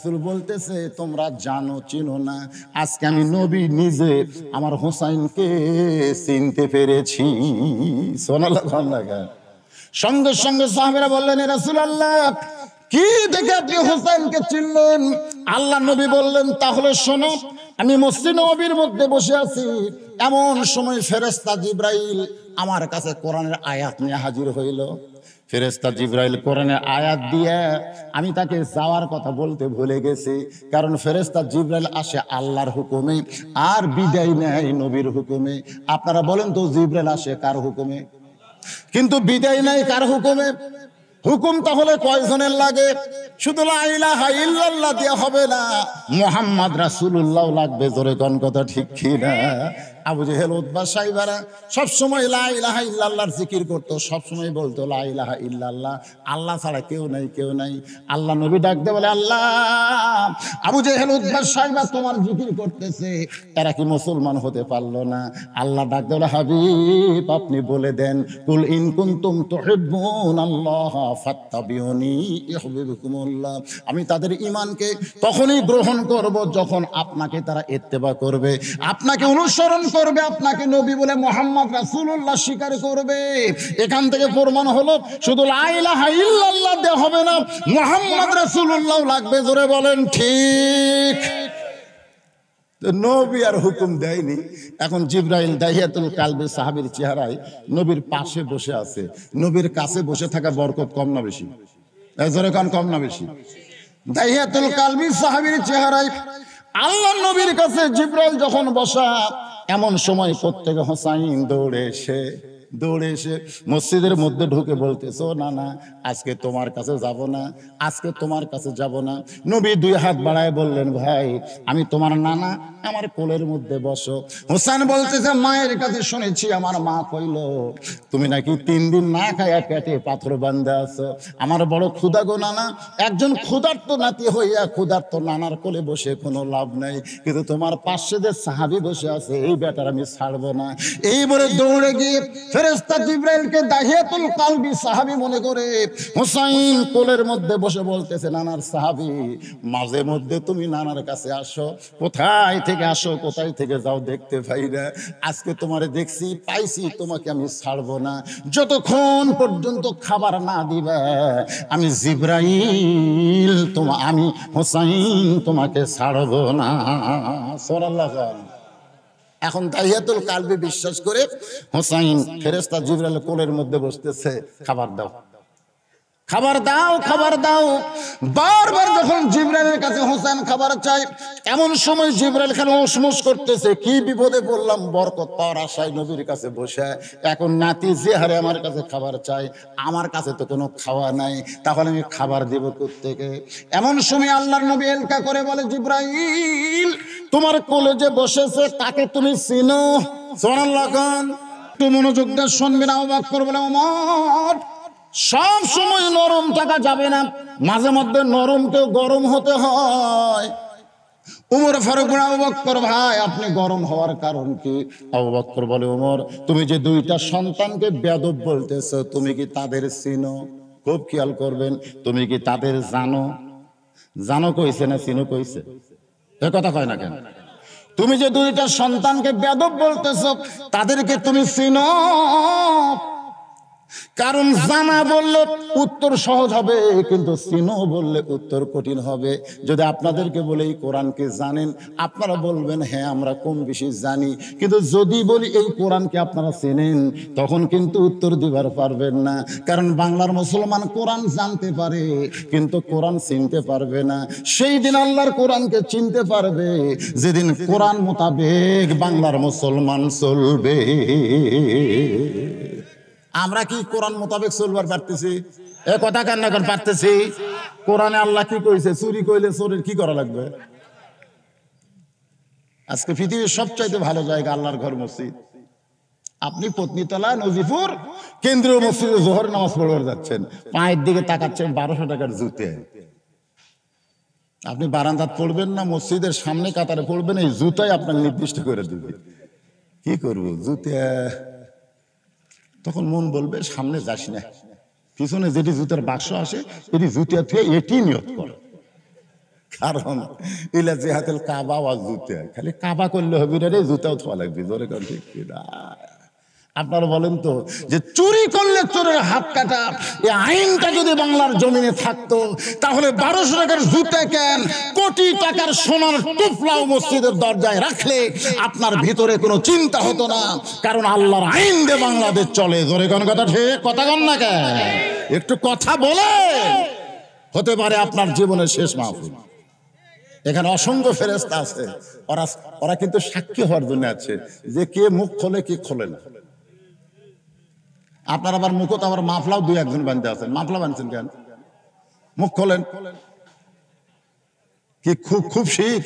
রাসুল বলতেছে তোমরা জানো চিনো না আজকে আমি নবী নিজে আমার হোসাইনকে চিনতে পেরেছি সোনালা সঙ্গে সঙ্গে সাহাবেরা বললেন রাসুল আল্লাহ কি দেখে আপনি হোসেনকে চিনলেন আল্লাহ নবী বললেন তাহলে শোনো আমি মসজিদ নবীর মধ্যে বসে আছি এমন সময় ফেরেস্তা জিব্রাইল আমার কাছে কোরআনের আয়াত নিয়ে হাজির হইল ফেরেস্তা জিব্রাইল কোরআনে আয়াত দিয়ে আমি তাকে যাওয়ার কথা বলতে ভুলে গেছি কারণ ফেরেস্তা জিব্রাইল আসে আল্লাহর হুকুমে আর বিদায় নেয় নবীর হুকুমে আপনারা বলেন তো জিব্রাইল আসে কার হুকুমে কিন্তু বিদায় নেয় কার হুকুমে হুকুম তাহলে কয়জনের লাগে শুধু ইল্লাল্লাহ হবে না মোহাম্মদ রাসুল্লাহ লাগবে জোরে কোন কথা ঠিক কিনা আবু জেহেল উদ্বা সাইবারা সবসময় লাহা ইল্লাহর জিকির করতো সবসময় বলতো লাহা ইল্লাল্লাহ আল্লাহ ছাড়া কেউ নাই কেউ নাই আল্লাহ নবী ডাকতে বলে আল্লাহ আবু জেহেল উদ্বা সাইবা তোমার জিকির করতেছে তারা কি মুসলমান হতে পারলো না আল্লাহ ডাকতে বলে হাবিব আপনি বলে দেন কুল ইন কুন্তুম তুহিব্বুন আল্লাহ ফাত্তাবিউনি ইউহিব্বুকুমুল্লাহ আমি তাদের ইমানকে তখনই গ্রহণ করব যখন আপনাকে তারা ইত্তেবা করবে আপনাকে অনুসরণ করবে আপনাকে নবী বলে মোহাম্মদ রাসুল্লাহ স্বীকার করবে এখান থেকে প্রমাণ হলো শুধু লাইলাহা হবে না মোহাম্মদ রাসুল্লাহ লাগবে জোরে বলেন ঠিক নবী আর হুকুম দেয়নি এখন জিব্রাইল দাহিয়াতুল কালবে সাহাবির চেহারায় নবীর পাশে বসে আছে নবীর কাছে বসে থাকা বরকত কম না বেশি জোরে কম না বেশি দাহিয়াতুল কালবি সাহাবির চেহারায় আল্লাহ নবীর কাছে জিব্রাইল যখন বসা এমন সময় প্রত্যেক হোসাইন দৌড়েছে দৌড়ে এসে মসজিদের মধ্যে ঢুকে বলতেছো না না আজকে তোমার কাছে যাব না আজকে তোমার কাছে যাব না নবী দুই হাত বাড়ায় বললেন ভাই আমি তোমার নানা আমার কোলের মধ্যে বসো হোসেন বলতেছে মায়ের কাছে শুনেছি আমার মা কইল তুমি নাকি তিন দিন না খায়া পেটে পাথর বান্ধে আছো আমার বড় ক্ষুদা গো নানা একজন ক্ষুধার্ত নাতি হইয়া ক্ষুধার্ত নানার কোলে বসে কোনো লাভ নাই কিন্তু তোমার পাশে যে সাহাবি বসে আছে এই বেটার আমি ছাড়বো না এই বলে দৌড়ে গিয়ে ফেরেস্তা জিব্রাইলকে দাহিয়াতুল কালবি সাহাবি মনে করে হুসাইন কোলের মধ্যে বসে বলতেছে নানার সাহাবি মাঝে মধ্যে তুমি নানার কাছে আসো কোথায় থেকে আসো কোথায় থেকে যাও দেখতে পাই না আজকে তোমারে দেখছি পাইছি তোমাকে আমি ছাড়বো না যতক্ষণ পর্যন্ত খাবার না দিবে আমি জিব্রাইল তোমা আমি হোসাইন তোমাকে ছাড়বো না সোনাল্লাহ এখন তাহিয়াতুল কালবি বিশ্বাস করে হোসাইন ফেরেস্তা জিবরাল কোলের মধ্যে বসতেছে খাবার দাও খাবার দাও খাবার দাও বারবার যখন জিব্রাইলের কাছে হোসেন খাবার চাই এমন সময় জিব্রাইল খান ওসমুস করতেছে কি বিপদে পড়লাম বরকত পাওয়ার আশায় নবীর কাছে বসে এখন নাতি যে হারে আমার কাছে খাবার চাই আমার কাছে তো কোনো খাওয়া নাই তাহলে আমি খাবার দেব থেকে এমন সময় আল্লাহর নবী এলকা করে বলে জিব্রাইল তোমার কলেজে বসেছে তাকে তুমি চিনো সোনাল খান একটু মনোযোগ দিয়ে শুনবে না অবাক করবে না সব সময় নরম থাকা যাবে না মাঝে মধ্যে নরমকেও গরম হতে হয় উমর ফারুক অবক্কর ভাই আপনি গরম হওয়ার কারণ কি অবক্কর বলে উমর তুমি যে দুইটা সন্তানকে বেদব বলতেছ তুমি কি তাদের চিনো খুব খেয়াল করবেন তুমি কি তাদের জানো জানো কইছে না চিনো কইছে এ কথা কয় না কেন তুমি যে দুইটা সন্তানকে বেদব বলতেছ তাদেরকে তুমি চিনো কারণ জানা বললে উত্তর সহজ হবে কিন্তু চিনো বললে উত্তর কঠিন হবে যদি আপনাদেরকে বলে এই কোরআনকে জানেন আপনারা বলবেন হ্যাঁ আমরা কোন বিষয় জানি কিন্তু যদি বলি এই কোরআনকে আপনারা চেনেন তখন কিন্তু উত্তর দিবার পারবেন না কারণ বাংলার মুসলমান কোরআন জানতে পারে কিন্তু কোরআন চিনতে পারবে না সেই দিন আল্লাহর কোরআনকে চিনতে পারবে যেদিন কোরআন মোতাবেক বাংলার মুসলমান চলবে আমরা কি কোরআন মোতাবেক চলবার পারতেছি এ কথা কান্না কর পারতেছি কোরআনে আল্লাহ কি কইছে চুরি কইলে চোরের কি করা লাগবে আজকে পৃথিবীর সবচাইতে ভালো জায়গা আল্লাহর ঘর মসজিদ আপনি পত্নীতলা নজিপুর কেন্দ্রীয় মসজিদে জোহর নামাজ পড়বার যাচ্ছেন পায়ের দিকে তাকাচ্ছেন বারোশো টাকার জুতে আপনি বারান্দাত পড়বেন না মসজিদের সামনে কাতারে পড়বেন এই জুতাই আপনার নির্দিষ্ট করে দিবে কি করবো জুতে তখন মন বলবে সামনে যাস না পিছনে যেটি জুতার বাক্স আসে এটি জুতিয়া থেকে এটি নিয়ত কর কারণ যে জেহাতেল কাবা ওয়া জুতা খালি কাবা করলে হবে রে জুতাও থাকা লাগবে জোরে কারণ ঠিক না আপনারা বলেন তো যে চুরি করলে চোরের হাত কাটা এই আইনটা যদি বাংলার জমিনে থাকতো তাহলে বারোশো টাকার জুতে কেন কোটি টাকার সোনার টুপলাও মসজিদের দরজায় রাখলে আপনার ভিতরে কোনো চিন্তা হতো না কারণ আল্লাহর আইন দে বাংলাদেশ চলে ধরে কোন কথা ঠিক কথা কন না কেন একটু কথা বলে হতে পারে আপনার জীবনের শেষ মাহফিল এখানে অসংখ্য ফেরেস্তা আছে ওরা ওরা কিন্তু সাক্ষী হওয়ার জন্য আছে যে কে মুখ খোলে কে খোলে না আপনার আবার মুখ তো আবার মাফলাও দুই একজন বানতে আছেন মাফলা বানছেন কেন মুখ খোলেন কি খুব খুব শীত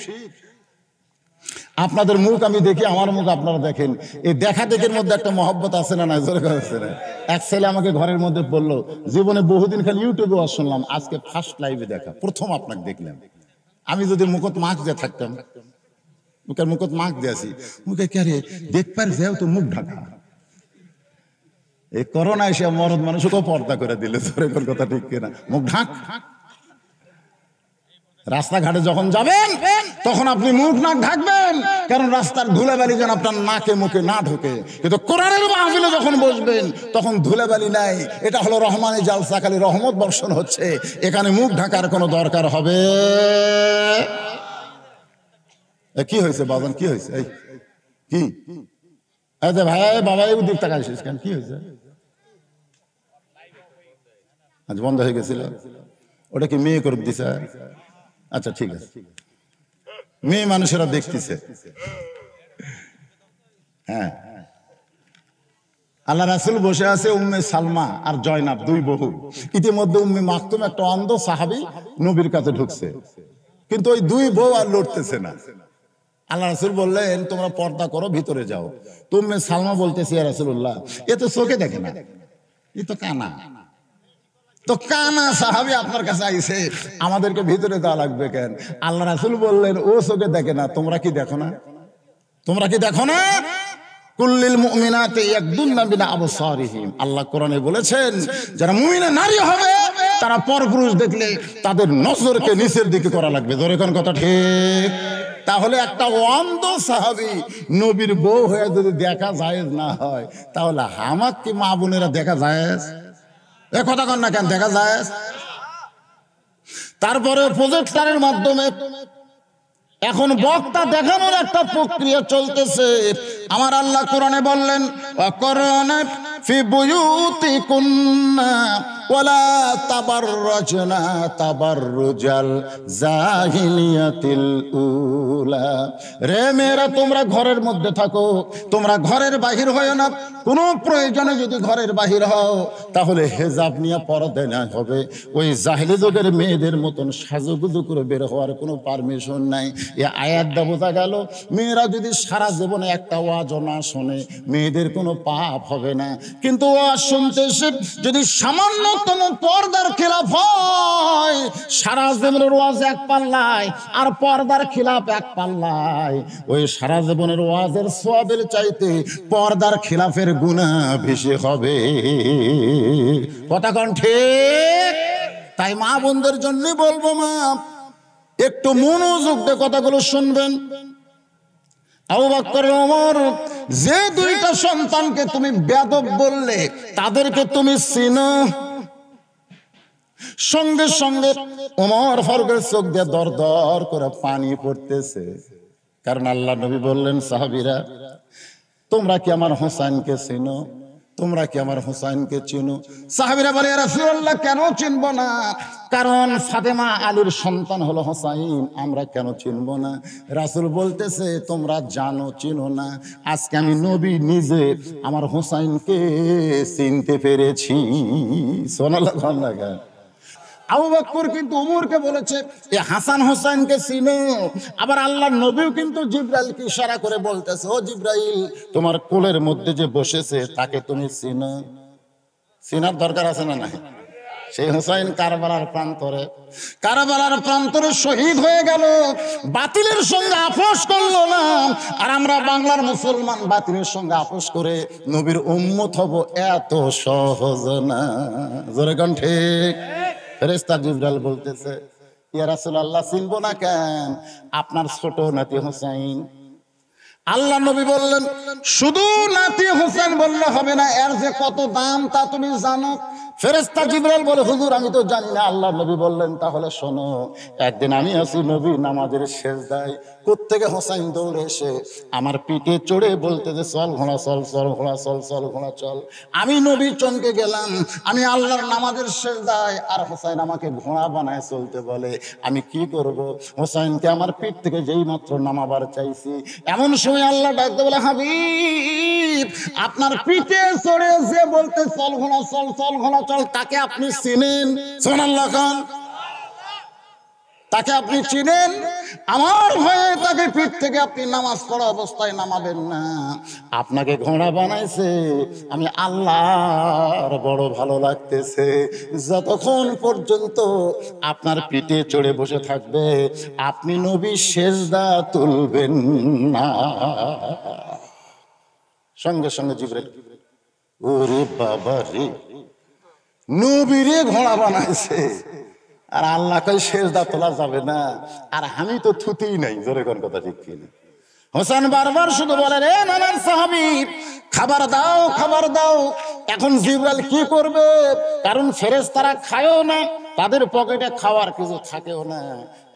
আপনাদের মুখ আমি দেখি আমার মুখ আপনারা দেখেন এই দেখা দেখের মধ্যে একটা মহব্বত আছে না নজর আছে না এক ছেলে আমাকে ঘরের মধ্যে বললো জীবনে বহুদিন খালি ইউটিউবে শুনলাম আজকে ফার্স্ট লাইভে দেখা প্রথম আপনাকে দেখলাম আমি যদি মুখত মাস্ক দিয়ে থাকতাম মুখের মুখত মাস্ক দিয়েছি মুখে কে রে দেখবার যেও তো মুখ ঢাকা এই করোনা এসে মরদ মানুষ তো পর্দা করে দিলে ধরে কলকাতা ঠিক কিনা মুখ ঢাক রাস্তাঘাটে যখন যাবেন তখন আপনি মুখ নাক ঢাকবেন কারণ রাস্তার ধুলেবালি যেন আপনার নাকে মুখে না ঢোকে কিন্তু কোরআনের মাহফিলে যখন বসবেন তখন ধুলেবালি নাই এটা হলো রহমানের জালসা খালি রহমত বর্ষণ হচ্ছে এখানে মুখ ঢাকার কোনো দরকার হবে কি হয়েছে বাবান কি হয়েছে এই কি ভাই বাবা উদ্যোগ টাকা আসিস কেন কি হয়েছে আজ বন্ধ হয়ে গেছিল ওটা কি মেয়ে করে দিছে আচ্ছা ঠিক আছে মেয়ে মানুষেরা দেখতেছে হ্যাঁ আল্লাহ রাসুল বসে আছে উম্মে সালমা আর জয়নাব দুই বহু ইতিমধ্যে উম্মে মাকতুম একটা অন্ধ সাহাবি নবীর কাছে ঢুকছে কিন্তু ওই দুই বউ আর লড়তেছে না আল্লাহ রাসুল বললেন তোমরা পর্দা করো ভিতরে যাও তুমি সালমা বলতেছি রাসুল্লাহ এ তো চোখে দেখে না এ তো কানা তো কানা সাহাবি আপনার কাছে আইসে আমাদেরকে ভিতরে দেওয়া লাগবে কেন আল্লাহ রাসুল বললেন ও চোখে দেখে না তোমরা কি দেখো না তোমরা কি দেখো না কুল্লিল মুমিনাতে একদুন নাবিনা আবসারিহিম আল্লাহ কোরআনে বলেছেন যারা মুমিনা নারী হবে তারা পরপুরুষ দেখলে তাদের নজরকে নিচের দিকে করা লাগবে ধরে কোন কথা ঠিক তাহলে একটা অন্ধ সাহাবি নবীর বউ হয়ে যদি দেখা যায় না হয় তাহলে হামাক কি মা বোনেরা দেখা যায় একথা কথা না কেন দেখা যায় তারপরে প্রজেক্টারের মাধ্যমে এখন বক্তা দেখানোর একটা প্রক্রিয়া চলতেছে আমার আল্লাহ কোরআনে বললেন অকরণে ফি বুয়ুতি কুন্না ওয়ালা তাবাররাজনা তাবাররুজাল জাহিলিয়াতিল রে মেয়েরা তোমরা ঘরের মধ্যে থাকো তোমরা ঘরের বাহির হয় না কোনো প্রয়োজনে যদি ঘরের বাহির হও তাহলে হেজাব নিয়ে পরদে না হবে ওই জাহিলি যুগের মেয়েদের মতন সাজুগুজু করে বের হওয়ার কোনো পারমিশন নাই এ আয়াত দেবতা গেল মেয়েরা যদি সারা জীবনে একটা আওয়াজ না শোনে মেয়েদের কোনো পাপ হবে না কিন্তু আওয়াজ শুনতে সে যদি সামান্যতম পর্দার খেলাফ হয় সারা জীবনের ওয়াজ এক পাল্লায় আর পর্দার খিলাফ এক পাল্লায় ওই সারা জীবনের ওয়াজের সোয়াবের চাইতে পর্দার খিলাফের গুণা বেশি হবে কথা কণ্ঠে তাই মা বোনদের জন্যই বলবো মা একটু মনোযোগ দিয়ে কথাগুলো শুনবেন যে দুইটা সন্তানকে তুমি বেদব বললে তাদেরকে তুমি চিনো সঙ্গে সঙ্গে ওমর ফারুকের চোখ দিয়ে দর দর করে পানি পড়তেছে কারণ আল্লাহ নবী বললেন সাহাবিরা তোমরা কি আমার হোসেনকে চিনো তোমরা কি আমার হুসাইনকে চিনো সাহাবিরা বলে রাসুল্লাহ কেন চিনবো না কারণ ফাতেমা আলীর সন্তান হলো হোসাইন আমরা কেন চিনব না রাসূল বলতেছে তোমরা জানো চিনো না আজকে আমি নবী নিজে আমার হোসাইনকে চিনতে পেরেছি সোনালা ঘন লাগা আবু কিন্তু বলেছে এ হাসান আবার আল্লাহ কিন্তু করে বলতেছে তোমার কোলের মধ্যে যে বসেছে তাকে তুমি চিনো চিনার দরকার আছে না নাই সেই হোসাইন কারবালার প্রান্তরে কারবালার প্রান্তরে শহীদ হয়ে গেল বাতিলের সঙ্গে আপোষ করলো না আর আমরা বাংলার মুসলমান বাতিলের সঙ্গে আপোষ করে নবীর উম্মত হব এত সহজ না জোরে ঠিক ফেরেস্তা জিব্রাইল বলতেছে ইয়া রাসূলুল্লাহ চিনবো না কেন আপনার ছোট নাতি হোসেন আল্লাহ নবী বললেন শুধু নাতি হোসেন বললে হবে না এর যে কত দাম তা তুমি জানো ফেরেস্তা জিবরাল বলে হুজুর আমি তো জানি না আল্লাহ নবী বললেন তাহলে শোনো একদিন আমি আছি নবী নামাজের শেষ দেয় কোথেকে হোসাইন দৌড়ে এসে আমার পিঠে চড়ে বলতে যে চল ঘোড়া চল চল ঘোড়া চল চল ঘোড়া চল আমি নবী চমকে গেলাম আমি আল্লাহর নামাজের শেষ দেয় আর হোসাইন আমাকে ঘোড়া বানায় চলতে বলে আমি কি করব হোসাইনকে আমার পিঠ থেকে যেই মাত্র নামাবার চাইছি এমন সময় আল্লাহ ডাকতে বলে হাবিব আপনার পিঠে চড়ে এসে বলতে চল ঘোড়া চল চল ঘোড়া অঞ্চল তাকে আপনি চিনেন সোনাল্লাহ খান তাকে আপনি চিনেন আমার ভয়ে তাকে পিঠ থেকে আপনি নামাজ পড়া অবস্থায় নামাবেন না আপনাকে ঘোড়া বানাইছে আমি আল্লাহর বড় ভালো লাগতেছে যতক্ষণ পর্যন্ত আপনার পিঠে চড়ে বসে থাকবে আপনি নবী শেষদা তুলবেন না সঙ্গে সঙ্গে জীবরে ওরে বাবা রে নবীরে ঘোড়া বানাইছে আর আল্লাহ কই সেজদা তোলা যাবে না আর আমি তো থুতেই নাই জোরে কোন কথা ঠিক না হোসেন বারবার শুধু বলে রে নানার সাহাবি খাবার দাও খাবার দাও এখন জিবরাল কি করবে কারণ ফেরেস তারা খায়ও না তাদের পকেটে খাওয়ার কিছু থাকেও না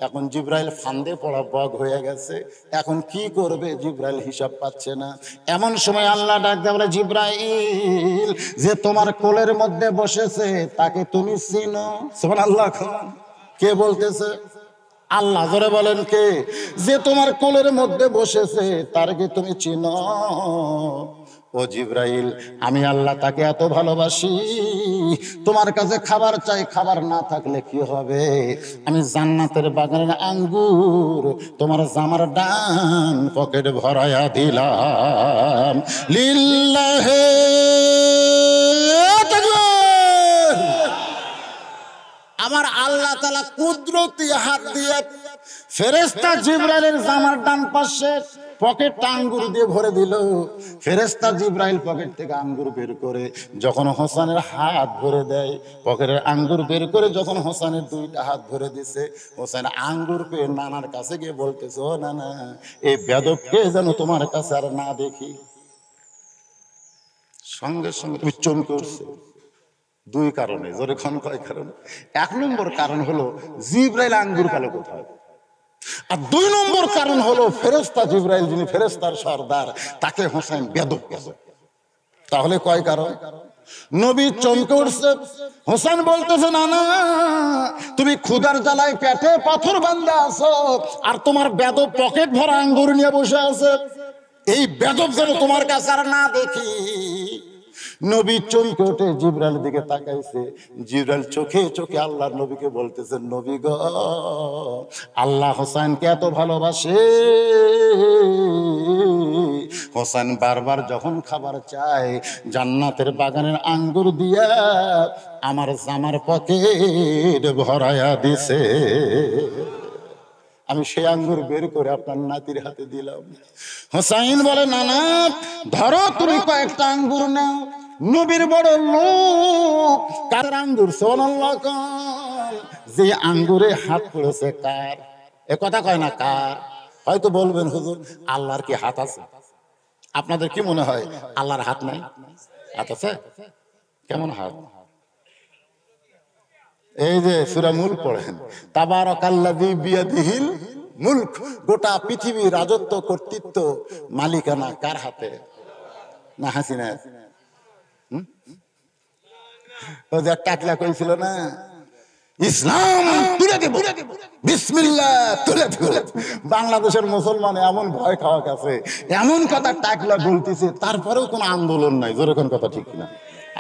এখন জিব্রাইল ফান্দে পড়া বগ হয়ে গেছে এখন কি করবে জিব্রাইল হিসাব পাচ্ছে না এমন সময় আল্লাহ ডাকতে বলে জিব্রাইল যে তোমার কোলের মধ্যে বসেছে তাকে তুমি চিনো সোমান আল্লাহ কে বলতেছে আল্লাহ ধরে বলেন কে যে তোমার কোলের মধ্যে বসেছে তার কি তুমি চিনো ও জিব্রাইল আমি আল্লাহ তাকে এত ভালোবাসি তোমার কাছে খাবার চাই খাবার না থাকলে কি হবে আমি জান্নাতের বাগানের আঙ্গুর তোমার জামার ডান পকেট ভরাইয়া দিলাম লিল্লাহে আমার আল্লাহ তালা কুদরতি হাত দিয়ে ফেরেস্তা জিব্রাইলের জামার ডান পাশে পকেটটা আঙ্গুর দিয়ে ভরে দিল ফেরেস্তা জিব্রাইল পকেট থেকে আঙ্গুর বের করে যখন হোসানের হাত ভরে দেয় পকেটের আঙ্গুর বের করে যখন হোসানের দুইটা হাত ভরে দিছে হোসেন আঙ্গুর পেয়ে নানার কাছে গিয়ে বলতেছে ও না এই বেদবকে যেন তোমার কাছে আর না দেখি সঙ্গে সঙ্গে তুমি চমকে উঠছে দুই কারণে জোরে ক্ষণ কয় কারণ এক নম্বর কারণ হলো জিব্রাইল আঙ্গুর পেল কোথায় আর দুই নম্বর কারণ হলো ফেরেস্তা জিব্রাইল যিনি ফেরেস্তার সর্দার তাকে হোসেন বেদব তাহলে কয় কারণ নবী চমকে উঠছে হোসেন বলতেছে না না তুমি ক্ষুদার জ্বালায় পেটে পাথর বান্ধে আছো আর তোমার বেদব পকেট ভরা আঙ্গুর নিয়ে বসে আছে এই বেদব যেন তোমার কাছে আর না দেখি নবী চমকে ওঠে জিবরালের দিকে তাকাইছে জিবরাল চোখে চোখে আল্লাহর নবীকে বলতেছে নবী গ আল্লাহ হোসাইনকে এত ভালোবাসে হোসেন বারবার যখন খাবার চায় জান্নাতের বাগানের আঙ্গুর দিয়া আমার জামার পকেট ভরায়া দিছে আমি সেই আঙ্গুর বের করে আপনার নাতির হাতে দিলাম হোসাইন বলে নানা ধরো তুমি কয়েকটা আঙ্গুর নাও নবীর বড় লোক কার আঙ্গুর সোনাল্লাহ যে আঙ্গুরে হাত পড়েছে কার এ কথা কয় না কার হয়তো বলবেন হুজুর আল্লাহর কি হাত আছে আপনাদের কি মনে হয় আল্লাহর হাত নাই হাত আছে কেমন হাত এই যে সুরা মূল পড়েন তাবার কাল্লাদি বিয়াদিহিল মুল্ক গোটা পৃথিবী রাজত্ব কর্তৃত্ব মালিকানা কার হাতে না হাসিনা ওদের টাকলা কইছিল না ইসলাম তুলে দেব বিসমিল্লা তুলে তুলে বাংলাদেশের মুসলমান এমন ভয় খাওয়া গেছে এমন কথা টাকলা গুলতেছে তারপরেও কোনো আন্দোলন নাই যেরকম কথা ঠিক না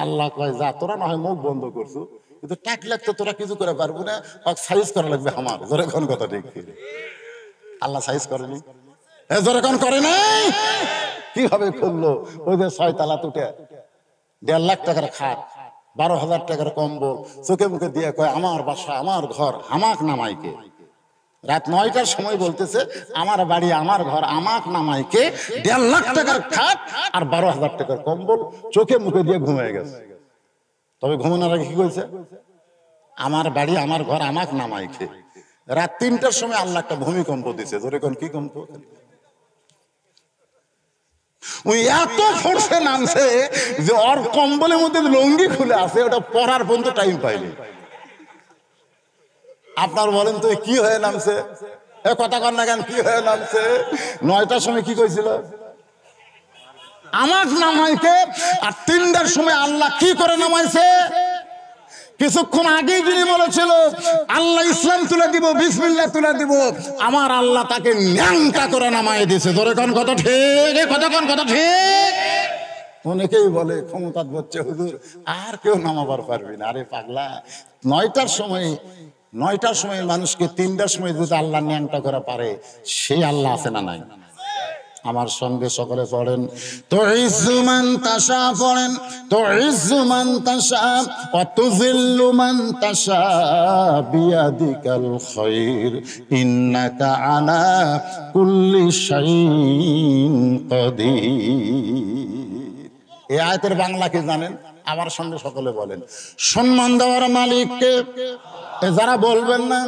আল্লাহ কয় যা তোরা না হয় মুখ বন্ধ করছো কিন্তু টাকলা তো তোরা কিছু করে পারবো না সাইজ করা লাগবে আমার যেরকম কথা ঠিক কিনা আল্লাহ সাইজ করেনি যেরকম করে নাই কিভাবে করলো ওদের ছয় তালা তুটে দেড় লাখ টাকার খাট বারো হাজার টাকার কম্বল চোখে মুখে দিয়ে কয় আমার বাসা আমার ঘর আমাক নামাইকে রাত নয়টার সময় বলতেছে আমার বাড়ি আমার ঘর আমাক নামাইকে দেড় লাখ টাকার খাট আর বারো হাজার টাকার কম্বল চোখে মুখে দিয়ে ঘুমিয়ে গেছে তবে ঘুমানোর আগে কি করেছে আমার বাড়ি আমার ঘর আমাক নামাইকে রাত তিনটার সময় আল্লাহ একটা ভূমিকম্প দিছে ধরে কোন কি কম্প ওই এত ফোর্সে নামছে যে ওর কম্বলের মধ্যে লঙ্গি খুলে আছে ওটা পড়ার পর্যন্ত টাইম পাইনি আপনার বলেন তো কি হয়ে নামছে এ কথা কর না কেন কি হয়ে নামছে নয়টার সময় কি কইছিল আমার নামাইতে আর তিনটার সময় আল্লাহ কি করে নামাইছে কিছুক্ষণ আগেই যিনি বলেছিল আল্লাহ ইসলাম তুলে দিব বিসমিল্লা তুলে দিব আমার আল্লাহ তাকে ন্যাংটা করে নামায় দিয়েছে ধরে এখন কথা ঠিক কতক্ষণ কথা ঠিক অনেকেই বলে ক্ষমতা বলছে হুজুর আর কেউ নামাবার পারবি না আরে পাগলা নয়টার সময় নয়টার সময় মানুষকে তিনটার সময় যদি আল্লাহ ন্যাংটা করা পারে সেই আল্লাহ আছে না নাই আমার সঙ্গে সকলে পড়েন তো ইজুমান তাসা পড়েন তো ইজুমান তাসা অতুজিল্লুমান তাসা বিয়াদিকাল খৈর ইন্নাকা আলা কুল্লি শাইন কদির এই আয়াতের বাংলা কি জানেন আমার সঙ্গে সকলে বলেন সম্মান দেওয়ার মালিককে যারা বলবেন না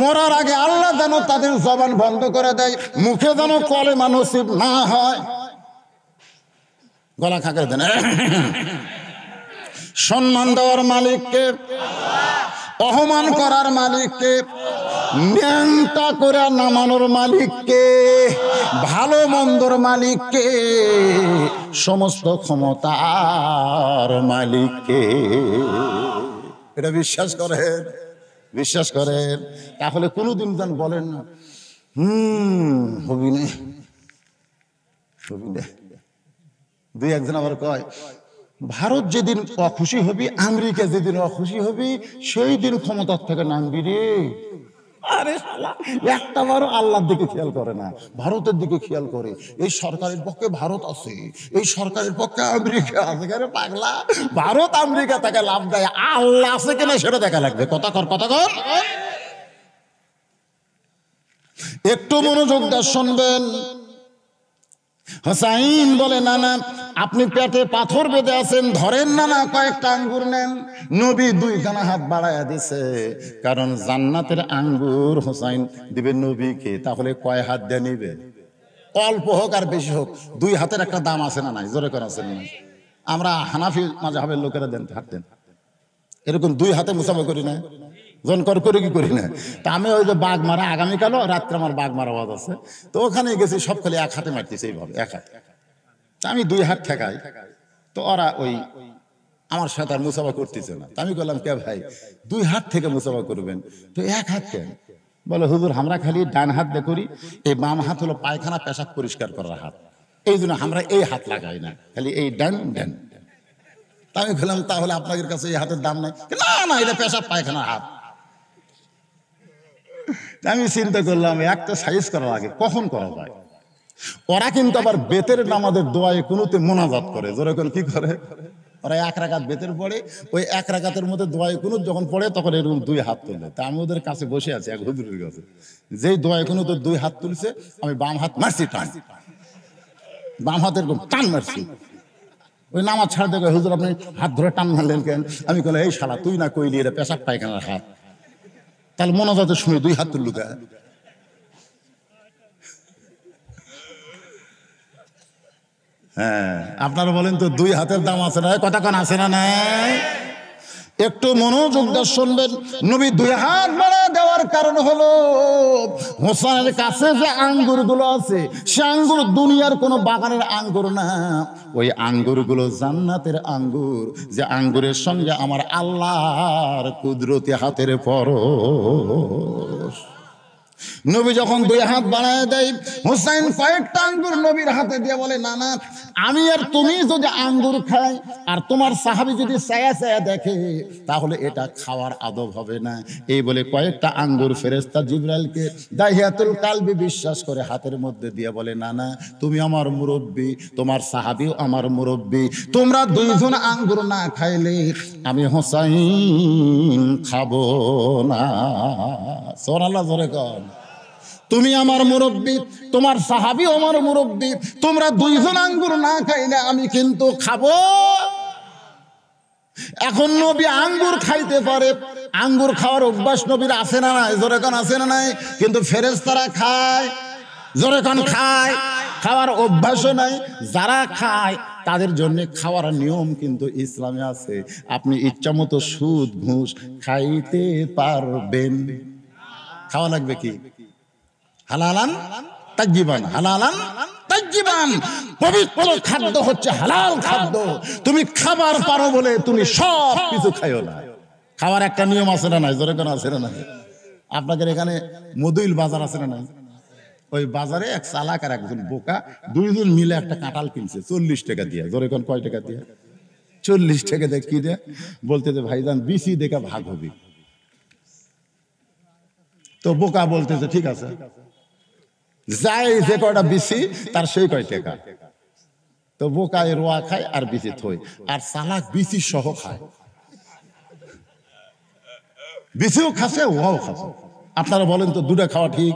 মরার আগে আল্লাহ যেন তাদের জবান বন্ধ করে দেয় মুখে যেন কলে মানসিব না হয় গলা খাঁকা দেন সম্মান দেওয়ার মালিককে অহমান করার মালিককে ন্যাংটা করে নামানোর মালিককে ভালো মন্দর মালিককে সমস্ত ক্ষমতার মালিককে এটা বিশ্বাস করেন বিশ্বাস করেন তাহলে কোনোদিন যেন বলেন না হুম হবি নে নে দুই একজন আবার কয় ভারত যেদিন অখুশি হবি আমেরিকা যেদিন অখুশি হবি সেই দিন ক্ষমতার থেকে নামবি রে একটা বারো আল্লাহর দিকে খেয়াল করে না ভারতের দিকে খেয়াল করে এই সরকারের পক্ষে ভারত আছে এই সরকারের পক্ষে আমেরিকা আছে কেন পাগলা ভারত আমেরিকা তাকে লাভ দেয় আল্লাহ আছে কিনা সেটা দেখা লাগবে কথা কর কথা কর একটু মনোযোগ দিয়ে শুনবেন হোসাইন বলে নানা আপনি পেটে পাথর বেঁধে আছেন ধরেন নানা কয়েকটা আঙ্গুর নেন নবী দুই খানা হাত বাড়াইয়া দিছে কারণ জান্নাতের আঙ্গুর হোসাইন দিবে নবীকে তাহলে কয় হাত দিয়ে নিবে অল্প হোক আর বেশি হোক দুই হাতের একটা দাম আছে না নাই জোরে করে আছেন না আমরা হানাফি মাঝে হাবের লোকেরা দেন হাত দেন এরকম দুই হাতে মুসাফা করি না জন কর করে কি করি না তা আমি ওই যে বাঘ মারা আগামীকালও রাত্রে আমার বাঘ মারা আওয়াজ আছে তো ওখানে গেছি সব খালি এক হাতে মারতেছে এইভাবে এক হাতে আমি দুই হাত ঠেকাই তো ওরা ওই আমার সাথে আর মুসাফা করতেছে না আমি বললাম কে ভাই দুই হাত থেকে মুসাফা করবেন তো এক হাত কেন বলে হুজুর আমরা খালি ডান হাত দিয়ে করি এই বাম হাত হলো পায়খানা পেশাব পরিষ্কার করার হাত এই জন্য আমরা এই হাত লাগাই না খালি এই ডান ডান আমি বললাম তাহলে আপনাদের কাছে এই হাতের দাম নাই না না এটা পেশাব পায়খানার হাত আমি চিন্তা করলাম একটা সাইজ করা লাগে কখন করা যায় ওরা কিন্তু আবার বেতের নামাজের দোয়ায় কোনোতে মোনাজাত করে যেরকম কি করে ওরা এক রাগাত বেতের পড়ে ওই এক রাগাতের মধ্যে দোয়ায় কোনো যখন পড়ে তখন এরকম দুই হাত তুলে তা আমি ওদের কাছে বসে আছি এক হুদুরের কাছে যেই দোয়ায় কোনো তো দুই হাত তুলছে আমি বাম হাত মারছি টান বাম হাত এরকম টান মারছি ওই নামাজ ছাড় দেখে হুজুর আপনি হাত ধরে টান মারলেন কেন আমি কলে এই শালা তুই না কইলি এটা পেশাব পায়খানার হাত তাহলে মোনাজাতের সময় দুই হাত তুললো দেয় হ্যাঁ আপনারা বলেন তো দুই হাতের দাম আছে না কথা কন আছে না নাই একটু মনোযোগ মনোযোগটা শুনবেন নবী দুই হাত বাড়া দেওয়ার কারণ হলো হোসানের কাছে যে আঙ্গুরগুলো আছে সে আঙ্গুর দুনিয়ার কোনো বাগানের আঙ্গুর না ওই আঙ্গুরগুলো জান্নাতের আঙ্গুর যে আঙ্গুরের সঙ্গে আমার আল্লাহর কুদরতি হাতের পরশ নবী যখন দুই হাত বাড়ায় দেয় হুসাইন কয়েকটা আঙ্গুর নবীর হাতে দিয়ে বলে না না আমি আর তুমি যদি আঙ্গুর খাই আর তোমার সাহাবি যদি সায়া সায়া দেখে তাহলে এটা খাওয়ার আদব হবে না এই বলে কয়েকটা আঙ্গুর ফেরেস্তা জিবরালকে দাহিয়াতুল কালবি বিশ্বাস করে হাতের মধ্যে দিয়ে বলে না না তুমি আমার মুরব্বী তোমার সাহাবিও আমার মুরব্বী তোমরা দুইজন আঙ্গুর না খাইলে আমি হুসাইন খাবো না সরালা জোরে কর তুমি আমার মুরব্বী তোমার সাহাবি আমার মুরব্বী তোমরা দুইজন আঙ্গুর না খাইলে আমি কিন্তু খাবো এখন নবী আঙ্গুর খাইতে পারে আঙ্গুর খাওয়ার অভ্যাস নবীর আছে না নাই জোরে কন আছে না নাই কিন্তু ফেরেজ তারা খায় জোরে কন খায় খাওয়ার অভ্যাসও নাই যারা খায় তাদের জন্য খাওয়ার নিয়ম কিন্তু ইসলামে আছে আপনি ইচ্ছা মতো সুদ ঘুষ খাইতে পারবেন খাওয়া লাগবে কি হালালান তাজিবান হালালান তাজিবান পবিত্র খাদ্য হচ্ছে হালাল খাদ্য তুমি খাবার পারো বলে তুমি সব কিছু খাইও না খাওয়ার একটা নিয়ম আছে না নাই যেরকম আছে না নাই আপনাদের এখানে মদুইল বাজার আছে না নাই ওই বাজারে এক চালাক আর একজন বোকা দুইজন মিলে একটা কাঁঠাল কিনছে চল্লিশ টাকা দিয়ে জোরে কয় টাকা দিয়ে চল্লিশ টাকা দিয়ে কি দেয় বলতে যে ভাইজান বিসি দেখা ভাগ হবে তো বোকা বলতেছে ঠিক আছে যাই যে কয়টা বিসি তার সেই কয় টাকা তো বোকায় রোয়া খায় আর বিচি থই আর চালাক বিচি সহ খায় বিচিও খাসে ওয়াও খাসে আপনারা বলেন তো দুটা খাওয়া ঠিক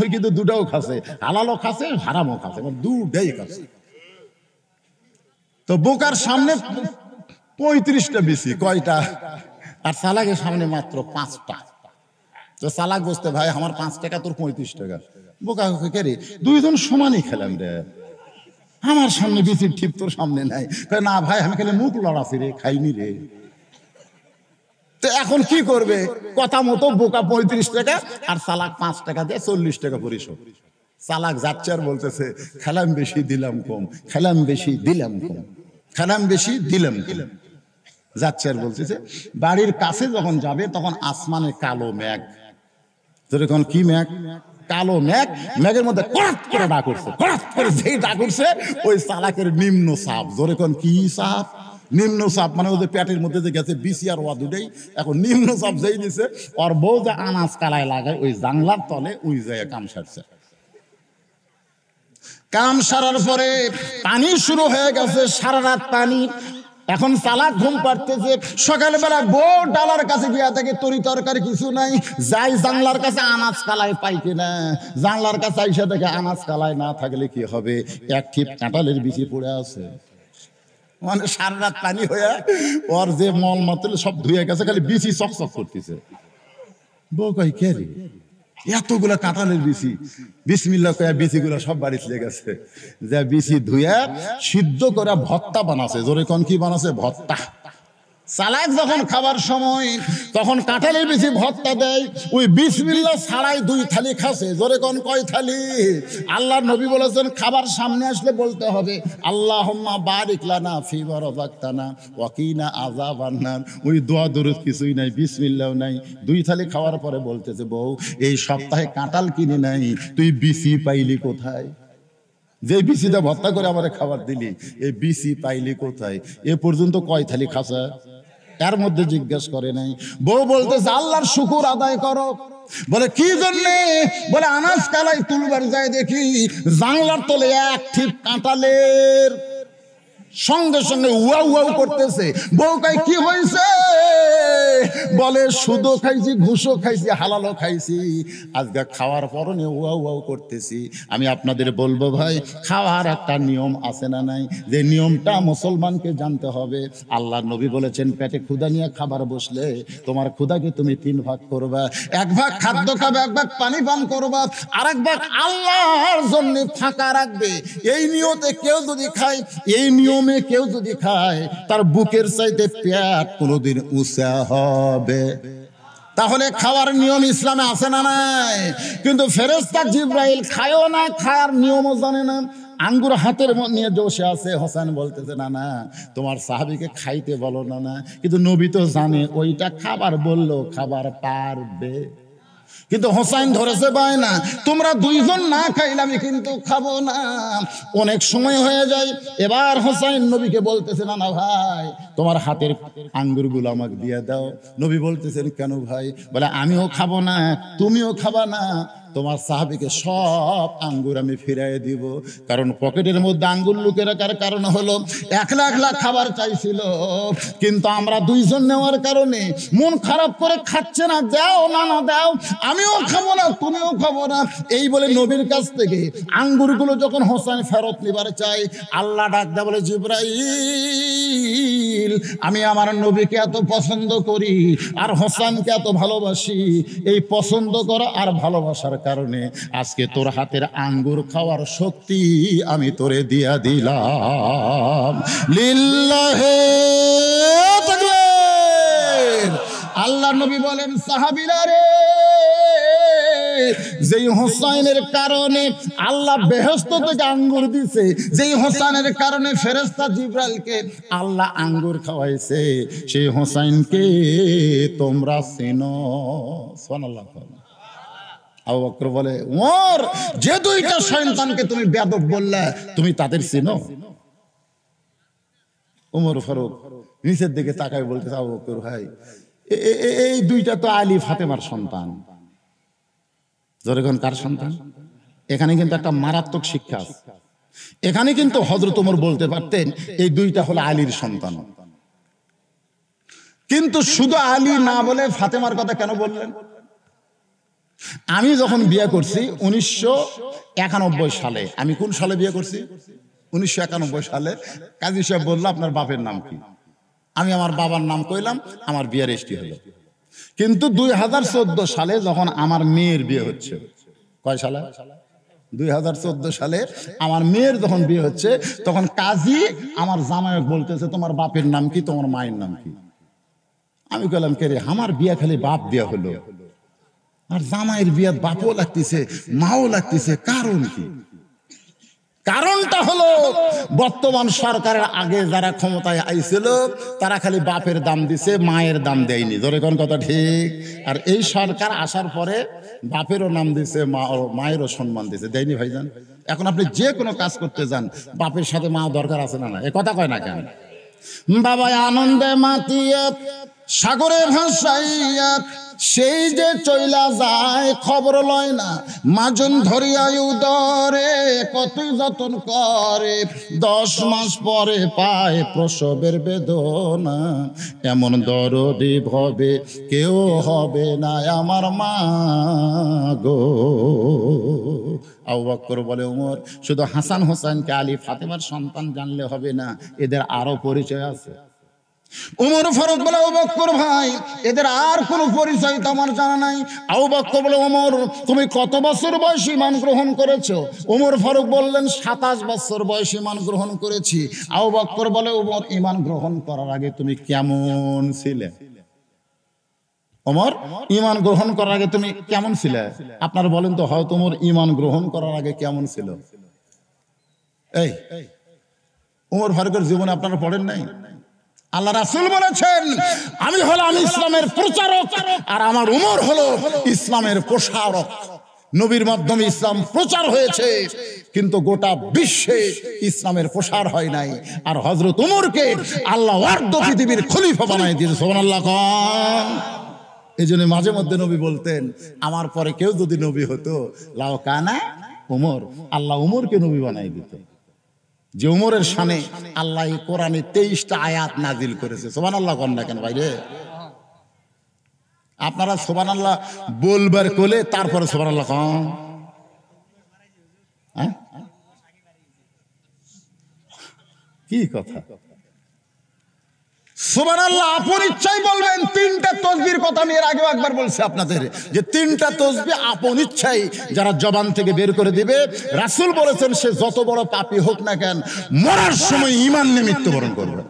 ওই কিন্তু দুটাও খাসে হালালও খাসে হারামও খাসে মানে দুটাই খাসে তো বোকার সামনে পঁয়ত্রিশটা বিচি কয়টা আর চালাকের সামনে মাত্র পাঁচটা তো চালাক বসতে ভাই আমার পাঁচ টাকা তোর পঁয়ত্রিশ টাকা বোকা কে রে দুইজন সমানই খেলাম রে আমার সামনে বেশি ঠিক তোর সামনে নাই না ভাই আমি খেলে মুখ লড়াছি রে খাইনি রে তো এখন কি করবে কথা মতো বোকা পঁয়ত্রিশ টাকা আর সালাক পাঁচ টাকা দিয়ে চল্লিশ টাকা পরিশোধ চালাক যাচ্ছে আর বলতেছে খেলাম বেশি দিলাম কম খেলাম বেশি দিলাম কম খেলাম বেশি দিলাম কম যাচ্ছে আর বলতেছে বাড়ির কাছে যখন যাবে তখন আসমানে কালো ম্যাগ তোর এখন কি ম্যাগ কালো মেঘ মেঘের মধ্যে করাত করে ডাক উঠছে করাত করে যেই ডাক উঠছে ওই চালাকের নিম্ন সাপ জোরে কোন কি সাপ নিম্ন সাপ মানে ওদের প্যাটের মধ্যে যে গেছে বিসি আর ওয়া দুটাই এখন নিম্ন সাপ যেই দিছে ওর বউ যে আনাজ কালায় লাগায় ওই জাংলার তলে ওই জায়গায় কাম সারছে কাম সারার পরে পানি শুরু হয়ে গেছে সারা রাত পানি এখন সালাদ ঘুম পাড়তেছে সকালবেলা বউ ডালার কাছে গিয়া থাকে তরি তরকারি কিছু নাই যাই জানলার কাছে আনাজ কালাই পাই না জানলার কাছে আইসা দেখে আনাজ কালাই না থাকলে কি হবে এক ঠিক কাঁটালের বিচি পড়ে আছে মানে সারা রাত পানি হয়ে ওর যে মল মাতলে সব ধুয়ে গেছে খালি বিচি চকচক করতেছে বউ কয় কে রে এতগুলো কাঁঠালের বিচি বিসমিল্লা কয়া বিচিগুলো সব বাড়ি গেছে যে বিচি ধুয়া সিদ্ধ করা ভত্তা বানাছে জোরে কন কি বানাছে ভত্তা সালাদ যখন খাবার সময় তখন কাঁঠালের বেশি ভর্তা দেয় ওই মিল্লা ছাড়াই দুই থালি খাসে জোরে কোন কয় থালি আল্লাহ নবী বলেছেন খাবার সামনে আসলে বলতে হবে আল্লাহ হোম্মা বারিকলানা ফিবর বরবাক্তানা ওয়াকিনা আজা বান্নান ওই দোয়া দরুদ কিছুই নাই মিল্লাও নাই দুই থালি খাওয়ার পরে বলতেছে বউ এই সপ্তাহে কাঁঠাল কিনে নাই তুই বিসি পাইলি কোথায় যে বিসিটা ভর্তা করে আমার খাবার দিলি এই বিসি পাইলি কোথায় এ পর্যন্ত কয় থালি খাসা এর মধ্যে জিজ্ঞেস করে নাই বউ বলতেছে আল্লাহর শুকুর আদায় করো বলে কি জন্যে বলে আনাজ কালাই তুলবার যায় দেখি জানলার তলে এক ঠিক কাঁটালের সঙ্গে সঙ্গে উয়া উয়াও করতেছে বউ কাই কি হয়েছে বলে শুধু খাইছি ঘুষও খাইছি হালালও খাইছি আজকে খাওয়ার পরনে উয়া উয়াও করতেছি আমি আপনাদের বলবো ভাই খাওয়ার একটা নিয়ম আছে না নাই যে নিয়মটা মুসলমানকে জানতে হবে আল্লাহ নবী বলেছেন পেটে ক্ষুদা নিয়ে খাবার বসলে তোমার ক্ষুদাকে তুমি তিন ভাগ করবা এক ভাগ খাদ্য খাবে এক ভাগ পানি পান করবা আর এক ভাগ আল্লাহর জন্য ফাঁকা রাখবে এই নিয়তে কেউ যদি খায় এই নিয়ম নিয়মে কেউ যদি খায় তার বুকের চাইতে পেট কোনোদিন উঁচা হবে তাহলে খাওয়ার নিয়ম ইসলামে আছে না নাই কিন্তু ফেরেস্তা জিব্রাইল খায়ও না খাওয়ার নিয়মও জানে না আঙ্গুর হাতের নিয়ে দোষে আছে হোসেন বলতেছে না না তোমার সাহাবিকে খাইতে বলো না না কিন্তু নবী তো জানে ওইটা খাবার বললো খাবার পারবে কিন্তু হোসাইন ধরেছে পায় না তোমরা দুইজন না খাইলে আমি কিন্তু খাবো না অনেক সময় হয়ে যায় এবার হোসাইন নবীকে বলতেছে না ভাই তোমার হাতের আঙ্গুরগুলো আমাকে দিয়ে দাও নবী বলতেছেন কেন ভাই বলে আমিও খাবো না তুমিও খাবা না তোমার সাহাবিকে সব আঙ্গুর আমি ফিরাই দিব কারণ পকেটের মধ্যে আঙ্গুর লুকে রাখার কারণ হলো এক লাখ লাখ খাবার চাইছিল কিন্তু আমরা দুইজন নেওয়ার কারণে মন খারাপ করে খাচ্ছে না দাও না না দাও আমিও খাবো না তুমিও খাবো না এই বলে নবীর কাছ থেকে আঙ্গুরগুলো যখন হোসেন ফেরত নিবার চাই আল্লাহ ডাক দেয় বলে জিব্রাইল আমি আমার নবীকে এত পছন্দ করি আর হোসেনকে এত ভালোবাসি এই পছন্দ করা আর ভালোবাসার কারণে আজকে তোর হাতের আঙ্গুর খাওয়ার শক্তি আমি তোরে দিয়া দিলাম লিল্লাহে আল্লাহ নবী বলেন সাহাবিরা রে যেই হোসাইনের কারণে আল্লাহ বেহস্ত থেকে আঙ্গুর দিছে যেই হোসাইনের কারণে ফেরেস্তা জিব্রাইলকে আল্লাহ আঙ্গুর খাওয়াইছে সেই হোসাইনকে তোমরা চেনো সোনাল্লাহ আবু বক্র বলে ওমর যে দুইটা সন্তানকে তুমি বেদব বললে তুমি তাদের চিনো ওমর ফারুক নিচের দিকে তাকাই বলতে আবু বক্র ভাই এই দুইটা তো আলী ফাতেমার সন্তান জোরেগণ কার সন্তান এখানে কিন্তু একটা মারাত্মক শিক্ষা আছে এখানে কিন্তু হজরত উমর বলতে পারতেন এই দুইটা হলো আলীর সন্তান কিন্তু শুধু আলী না বলে ফাতেমার কথা কেন বললেন আমি যখন বিয়ে করছি উনিশশো একানব্বই সালে আমি কোন সালে বিয়ে করছি উনিশশো একানব্বই সালে কাজী সাহেব বললো আপনার বাপের নাম কি আমি আমার বাবার নাম কইলাম আমার বিয়ে রেজিস্ট্রি হলো কিন্তু দুই হাজার চোদ্দ সালে যখন আমার মেয়ের বিয়ে হচ্ছে কয় সালে দুই হাজার চোদ্দ সালে আমার মেয়ের যখন বিয়ে হচ্ছে তখন কাজী আমার জামায়ক বলতেছে তোমার বাপের নাম কি তোমার মায়ের নাম কি আমি কইলাম কে রে আমার বিয়ে খালি বাপ বিয়ে হলো আর জামাইয়ের বিয়াত বাপও লাগতেছে মাও লাগতেছে কারণ কি কারণটা হলো বর্তমান সরকারের আগে যারা ক্ষমতায় আইছিল তারা খালি বাপের দাম দিছে মায়ের দাম দেয়নি ধরে কোন কথা ঠিক আর এই সরকার আসার পরে বাপেরও নাম দিছে মা মায়েরও সম্মান দিছে দেয়নি ভাইজান এখন আপনি যে কোনো কাজ করতে যান বাপের সাথে মা দরকার আছে না না এ কথা কয় না কেন বাবা আনন্দে মাতিয়া সাগরে ভাসাইয়া সেই যে চইলা যায় খবর লয় না মাজন ধরিয়া উদরে কত যতন করে দশ মাস পরে পায় প্রসবের বেদনা এমন দরদি হবে কেউ হবে না আমার মা গো আবু বলে উমর শুধু হাসান হোসেনকে আলী ফাতেমার সন্তান জানলে হবে না এদের আরো পরিচয় আছে উমর ফরত বলে অবক্কর ভাই এদের আর কোনো পরিচয় তোমার জানা নাই আউবক্ক বলে ওমর তুমি কত বছর বয়সে ইমান গ্রহণ করেছ উমর ফারুক বললেন সাতাশ বছর বয়সে ইমান গ্রহণ করেছি আউবক্কর বলে ওমর ইমান গ্রহণ করার আগে তুমি কেমন ছিলে ওমর ইমান গ্রহণ করার আগে তুমি কেমন ছিলে আপনার বলেন তো হয়তো ওমর ইমান গ্রহণ করার আগে কেমন ছিল এই উমর ফারুকের জীবনে আপনারা পড়েন নাই আল্লাহ রাসুল বলেছেন আমি হলাম ইসলামের প্রচারক আর আমার উমর হলো ইসলামের প্রসারক নবীর মাধ্যমে ইসলাম প্রচার হয়েছে কিন্তু গোটা বিশ্বে ইসলামের প্রসার হয় নাই আর হজরত উমরকে আল্লাহ পৃথিবীর খলিফা বানাই দিয়েছে সোমান আল্লাহ এই জন্য মাঝে মধ্যে নবী বলতেন আমার পরে কেউ যদি নবী হতো লাও কানা উমর আল্লাহ উমরকে নবী বানাই দিত যে উমরের সানে আল্লাহ কোরআনে তেইশটা আয়াত নাজিল করেছে সোমান আল্লাহ কন না কেন রে আপনারা সোমান আল্লাহ বলবার কোলে তারপরে সোমান আল্লাহ কন হ্যাঁ? কি কথা সোমান আল্লাহ আপন ইচ্ছাই বলবেন তিনটা তসবির কথা আমি এর আগেও একবার বলছি আপনাদের যে তিনটা আপন যারা জবান থেকে বের করে বলেছেন সে যত হোক না কেন সময় নিয়ে মৃত্যুবরণ করবে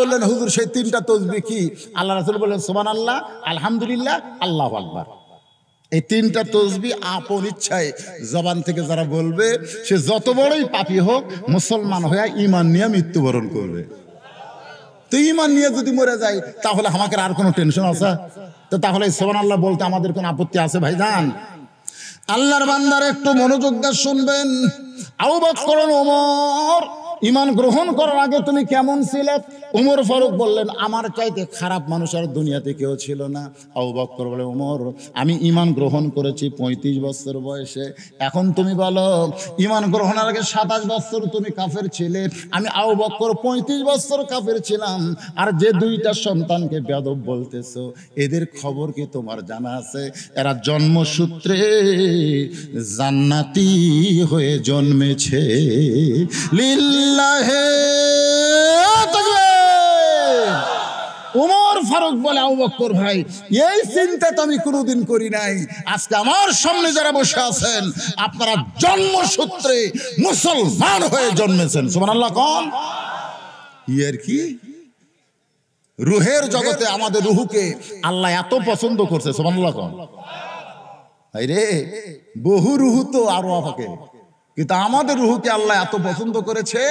বললেন হুজুর সেই তিনটা তসবি কি আল্লাহ রাসুল বললেন সোমান আল্লাহ আলহামদুলিল্লাহ আল্লাহ আকবার এই তিনটা তসবি আপন ইচ্ছায় জবান থেকে যারা বলবে সে যত বড়ই পাপি হোক মুসলমান হয়ে ইমান নিয়ে মৃত্যুবরণ করবে তুই ইমান নিয়ে যদি মরে যাই তাহলে আমাকে আর কোনো টেনশন আছে তো তাহলে সোহান আল্লাহ বলতে আমাদের কোনো আপত্তি আছে ভাই যান আল্লাহর বান্দার একটু মনোযোগ দিয়ে শুনবেন আবু বাক করুন ওমর ইমান গ্রহণ করার আগে তুমি কেমন ছিলে উমর ফারুক বললেন আমার চাইতে খারাপ মানুষ আর দুনিয়াতে কেউ ছিল না অবক্কর বলে উমর আমি ইমান গ্রহণ করেছি পঁয়ত্রিশ বছর বয়সে এখন তুমি বলো ইমান গ্রহণের আগে সাতাশ বছর তুমি কাফের ছিলে আমি আউ বক্কর পঁয়ত্রিশ বছর কাফের ছিলাম আর যে দুইটা সন্তানকে বেদব বলতেছ এদের খবর কি তোমার জানা আছে এরা জন্মসূত্রে জান্নাতি হয়ে জন্মেছে লিল্লি লিল্লাহে উমর ফারুক বলে আবক্কর ভাই এই চিন্তা তো আমি কোনোদিন করি নাই আজকে আমার সামনে যারা বসে আছেন আপনারা জন্মসূত্রে মুসলমান হয়ে জন্মেছেন সুমান আল্লাহ ইয়ের কি রুহের জগতে আমাদের রুহুকে আল্লাহ এত পছন্দ করছে সুমান আল্লাহ কন রে বহু রুহু তো আরো আমাকে কিন্তু আমাদের রুহুকে আল্লাহ এত পছন্দ করেছে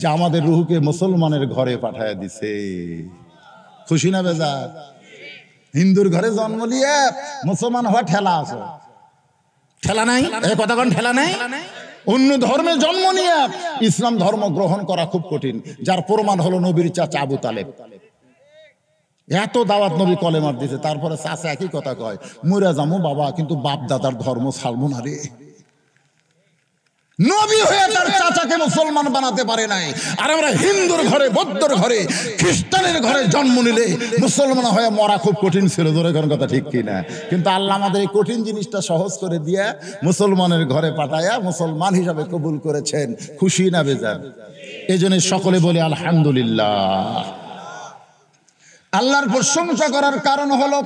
যে আমাদের রুহুকে মুসলমানের ঘরে পাঠায় দিছে খুশি না বেজার হিন্দুর ঘরে জন্ম নিয়ে মুসলমান হওয়া ঠেলা আছে ঠেলা নাই কথা ঠেলা নাই অন্য ধর্মে জন্ম নিয়ে ইসলাম ধর্ম গ্রহণ করা খুব কঠিন যার প্রমাণ হলো নবীর চাচা আবু তালেব এত দাওয়াত নবী কলেমার দিছে তারপরে চাচা একই কথা কয় মুরা জামু বাবা কিন্তু বাপ দাদার ধর্ম ছাড়বো না রে নবী হয়ে তার চাচাকে মুসলমান বানাতে পারে নাই আর আমরা হিন্দুর ঘরে বৌদ্ধর ঘরে খ্রিস্টানের ঘরে জন্ম নিলে মুসলমান হয়ে মরা খুব কঠিন ছিল ধরে কোন কথা ঠিক কিনা কিন্তু আল্লাহ আমাদের এই কঠিন জিনিসটা সহজ করে দিয়ে মুসলমানের ঘরে পাঠায়া মুসলমান হিসাবে কবুল করেছেন খুশি না বেজান এই জন্য সকলে বলে আলহামদুলিল্লাহ আল্লাহর প্রশংসা করার কারণ হলো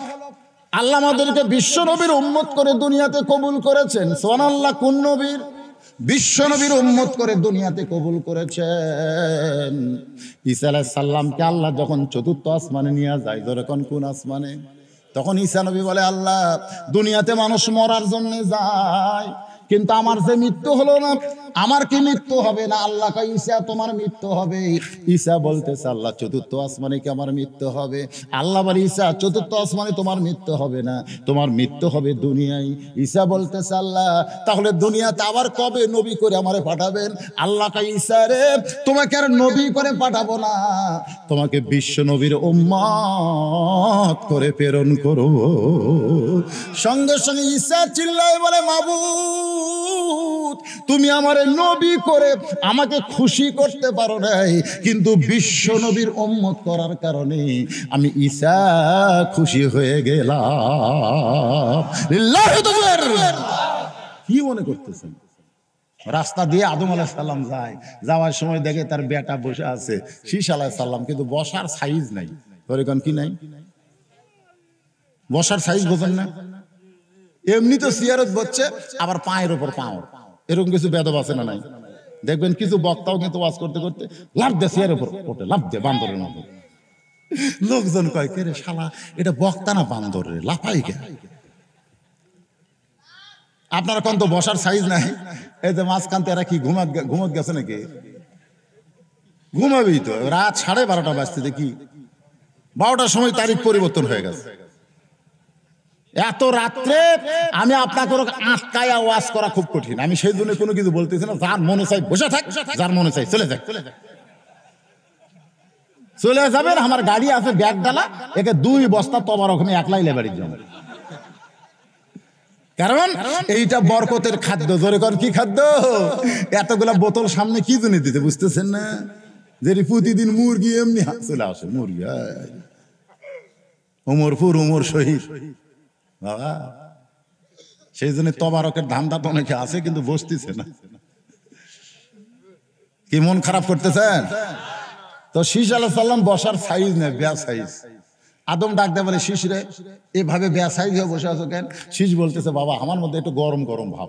আল্লাহ আমাদেরকে বিশ্ব নবীর উন্মত করে দুনিয়াতে কবুল করেছেন সোনাল্লাহ কোন নবীর বিশ্বনবীর উম্মত করে দুনিয়াতে কবুল করেছেন ঈসা আলাইহিস আল্লাহ যখন চতুর্থ আসমানে নিয়ে যায় যখন কোন আসমানে তখন ঈসা নবী বলে আল্লাহ দুনিয়াতে মানুষ মরার জন্য যায় কিন্তু আমার যে মৃত্যু হলো না আমার কি মৃত্যু হবে না আল্লাহ কয় ঈসা তোমার মৃত্যু হবে ঈসা বলতেছে আল্লাহ চতুর্থ আসমানে কি আমার মৃত্যু হবে আল্লাহ বলে ঈসা চতুর্থ আসমানে তোমার মৃত্যু হবে না তোমার মৃত্যু হবে দুনিয়ায় ঈসা বলতেছে আল্লাহ তাহলে দুনিয়াতে আবার কবে নবী করে আমারে পাঠাবেন আল্লাহ কয় ঈসা রে তোমাকে আর নবী করে পাঠাবো না তোমাকে বিশ্ব নবীর উম্মত করে প্রেরণ করব সঙ্গে সঙ্গে ঈসা চিল্লায় বলে মাবুদ তুমি আমারে নবী করে আমাকে খুশি করতে পারো নাই কিন্তু বিশ্ব নবীর উম্মত করার কারণে আমি ঈশা খুশি হয়ে গেলাম কি মনে করতেছেন রাস্তা দিয়ে আদম আলাহ সাল্লাম যায় যাওয়ার সময় দেখে তার বেটা বসে আছে শীষ আলাহ সাল্লাম কিন্তু বসার সাইজ নাই ধরে কি নাই বসার সাইজ বোঝেন না এমনি তো সিয়ারত বলছে আবার পায়ের উপর পাও এরকম কিছু বেদব আছে না নাই দেখবেন কিছু বক্তাও কিন্তু ওয়াজ করতে করতে লাভ দে সিয়ার উপর ওঠে লাভ দে বান্দরের মতো লোকজন কয় কে রে শালা এটা বক্তা না বান্দর রে লাফাই কে আপনার এখন তো বসার সাইজ নাই এই যে মাঝখান এরা কি ঘুমাত ঘুমত গেছে নাকি ঘুমাবেই তো রাত সাড়ে বারোটা বাজতে দেখি বারোটার সময় তারিখ পরিবর্তন হয়ে গেছে এত রাত্রে আমি আপনাকে আটকায়া ওয়াজ করা খুব কঠিন আমি সেই জন্য কোনো কিছু বলতেছি না যার মনে চাই বসে থাক যার মনে চাই চলে যাক চলে যাবেন আমার গাড়ি আছে ব্যাগ ডালা একে দুই বস্তা তোমার ওখানে একলাই লেবারির জন্য কারণ এইটা বরকতের খাদ্য জোরে কর কি খাদ্য এতগুলা বোতল সামনে কি জন্য দিতে বুঝতেছেন না যে প্রতিদিন মুরগি এমনি চলে আসে মুরগি ওমরপুর ওমর শহীদ বাবা সেই জন্য তবারকের ধান্দা তো অনেকে আছে কিন্তু বসতেছে না কি মন খারাপ করতেছেন তো শীষ আল্লাহ সাল্লাম বসার সাইজ নেই বেয়া সাইজ আদম ডাকতে পারে শীষ রে এভাবে বেয়া সাইজ হয়ে বসে আছো কেন শীষ বলতেছে বাবা আমার মধ্যে একটু গরম গরম ভাব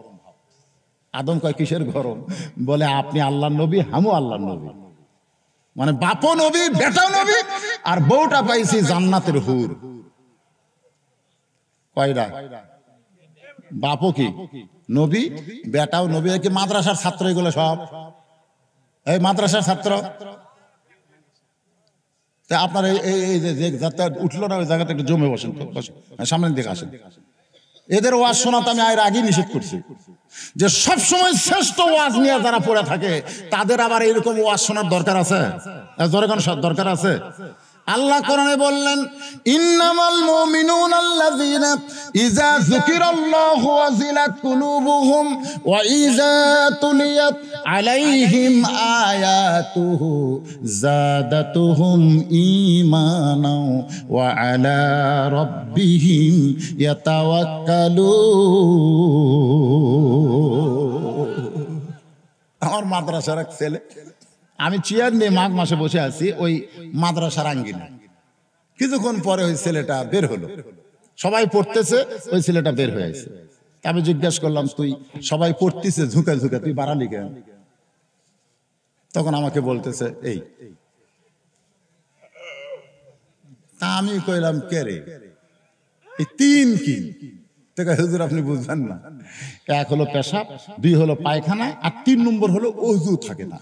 আদম কয় কিসের গরম বলে আপনি আল্লাহ নবী হামু আল্লাহ নবী মানে বাপ নবী বেটাও নবী আর বউটা পাইছি জান্নাতের হুর কয়টা বাপও কি নবী বেটাও নবী কি মাদ্রাসার ছাত্র এগুলো সব এই মাদ্রাসার ছাত্র আপনার এই এই যে উঠলো না ওই জায়গাটা একটু জমে বসেন সামনের দিকে আসেন এদের ওয়াজ শোনা তো আমি আয়ের আগেই নিষেধ করছি যে সব সময় শ্রেষ্ঠ ওয়াজ নিয়ে যারা পড়ে থাকে তাদের আবার এরকম ওয়াজ শোনার দরকার আছে হ্যাঁ, দরকার আছে আল্লাহ কোরআনে বললেন ইন্নামাল মুমিনুন আল্লাযীনা ইযা যুকিরাল্লাহু ওয়াজিলাত কুলুবুহুম ওয়া ইযা তুলিয়াত আলাইহিম আয়াতুহু যাদাতুহুম ঈমানাও ওয়া আলা রাব্বিহিম ইয়াতাওয়াক্কালুন আমার মাদ্রাসার এক ছেলে আমি চেয়ার নিয়ে মাঘ মাসে বসে আছি ওই মাদ্রাসার আঙ্গিনে কিছুক্ষণ পরে ওই ছেলেটা বের হলো সবাই পড়তেছে ওই ছেলেটা বের হয়ে আছে আমি জিজ্ঞাসা করলাম তুই সবাই পড়তিছে ঝুঁকে ঝুঁকে তুই বাড়ালি কেন তখন আমাকে বলতেছে এই তা আমি কইলাম কে রে এই তিন কি হুজুর আপনি বুঝবেন না এক হলো পেশাব দুই হলো পায়খানা আর তিন নম্বর হলো অজু থাকে না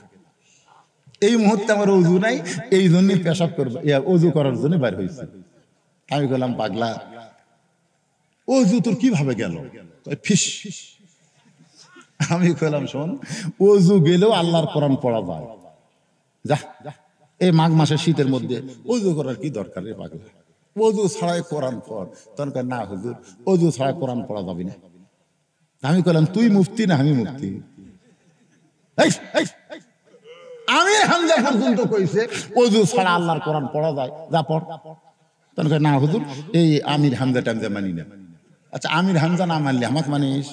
এই মুহূর্তে আমার উজু নাই এই জন্যই পেশাব করবো অজু করার জন্য বাইর হয়েছে আমি বললাম পাগলা অজু তোর কিভাবে গেল ফিস আমি কইলাম শোন অজু গেলেও আল্লাহর কোরআন পড়া যায় যা এই মাঘ মাসের শীতের মধ্যে অজু করার কি দরকার রে পাগলা অজু ছাড়াই কোরআন পড় তখন না হুজুর অজু ছাড়া কোরআন পড়া যাবে না আমি কইলাম তুই মুফতি না আমি মুফতি এই আমি হামজা পর্যন্ত কইছে অজু ছাড়া আল্লাহর কোরআন পড়া যায় যা পড় তাহলে না হুজুর এই আমির হামজা টামজা মানি না আচ্ছা আমির হামজা না মানলে আমাকে মানিস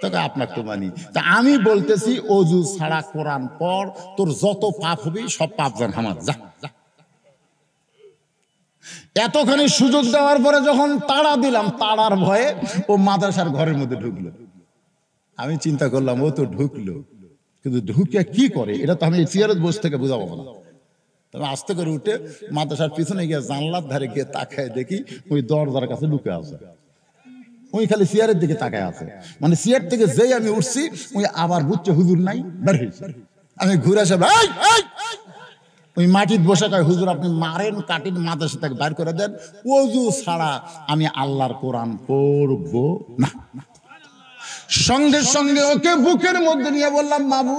তোকে আপনাকে তো মানি তা আমি বলতেছি অজু ছাড়া কোরআন পর তোর যত পাপ হবে সব পাপ যান আমার যা এতখানি সুযোগ দেওয়ার পরে যখন তাড়া দিলাম তাড়ার ভয়ে ও মাদ্রাসার ঘরের মধ্যে ঢুকলো আমি চিন্তা করলাম ও তো ঢুকলো কিন্তু ঢুকে কি করে এটা তো আমি চেয়ারের বসে থেকে বোঝাবো না তবে আস্তে করে উঠে মাদ্রাসার পিছনে গিয়ে জানলার ধারে গিয়ে তাকায় দেখি ওই দরজার কাছে লুকে আছে ওই খালি চেয়ারের দিকে তাকায় আছে মানে চেয়ার থেকে যেই আমি উঠছি ওই আবার বুঝছে হুজুর নাই আমি ঘুরে আসে ওই মাটির বসে কয় হুজুর আপনি মারেন কাটিন মাদ্রাসা থেকে বাইর করে দেন ওজু ছাড়া আমি আল্লাহর কোরআন করবো না সঙ্গে সঙ্গে ওকে বুকের মধ্যে নিয়ে বললাম বাবু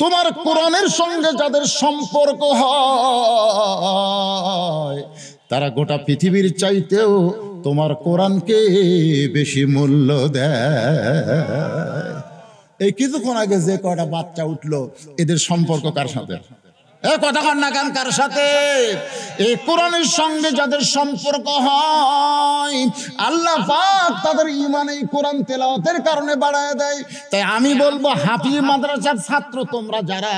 তোমার কোরআনের সঙ্গে যাদের সম্পর্ক হয় তারা গোটা পৃথিবীর চাইতেও তোমার কোরআনকে বেশি মূল্য দেয় এই কিছুক্ষণ আগে যে কয়টা বাচ্চা উঠলো এদের সম্পর্ক কার সাথে এ কথা কন না কেন কার সাথে এই কোরআনের সঙ্গে যাদের সম্পর্ক হয় আল্লাহ পাক তাদের ইমান এই কোরআন তেলাওয়াতের কারণে বাড়ায় দেয় তাই আমি বলবো হাফি মাদ্রাসার ছাত্র তোমরা যারা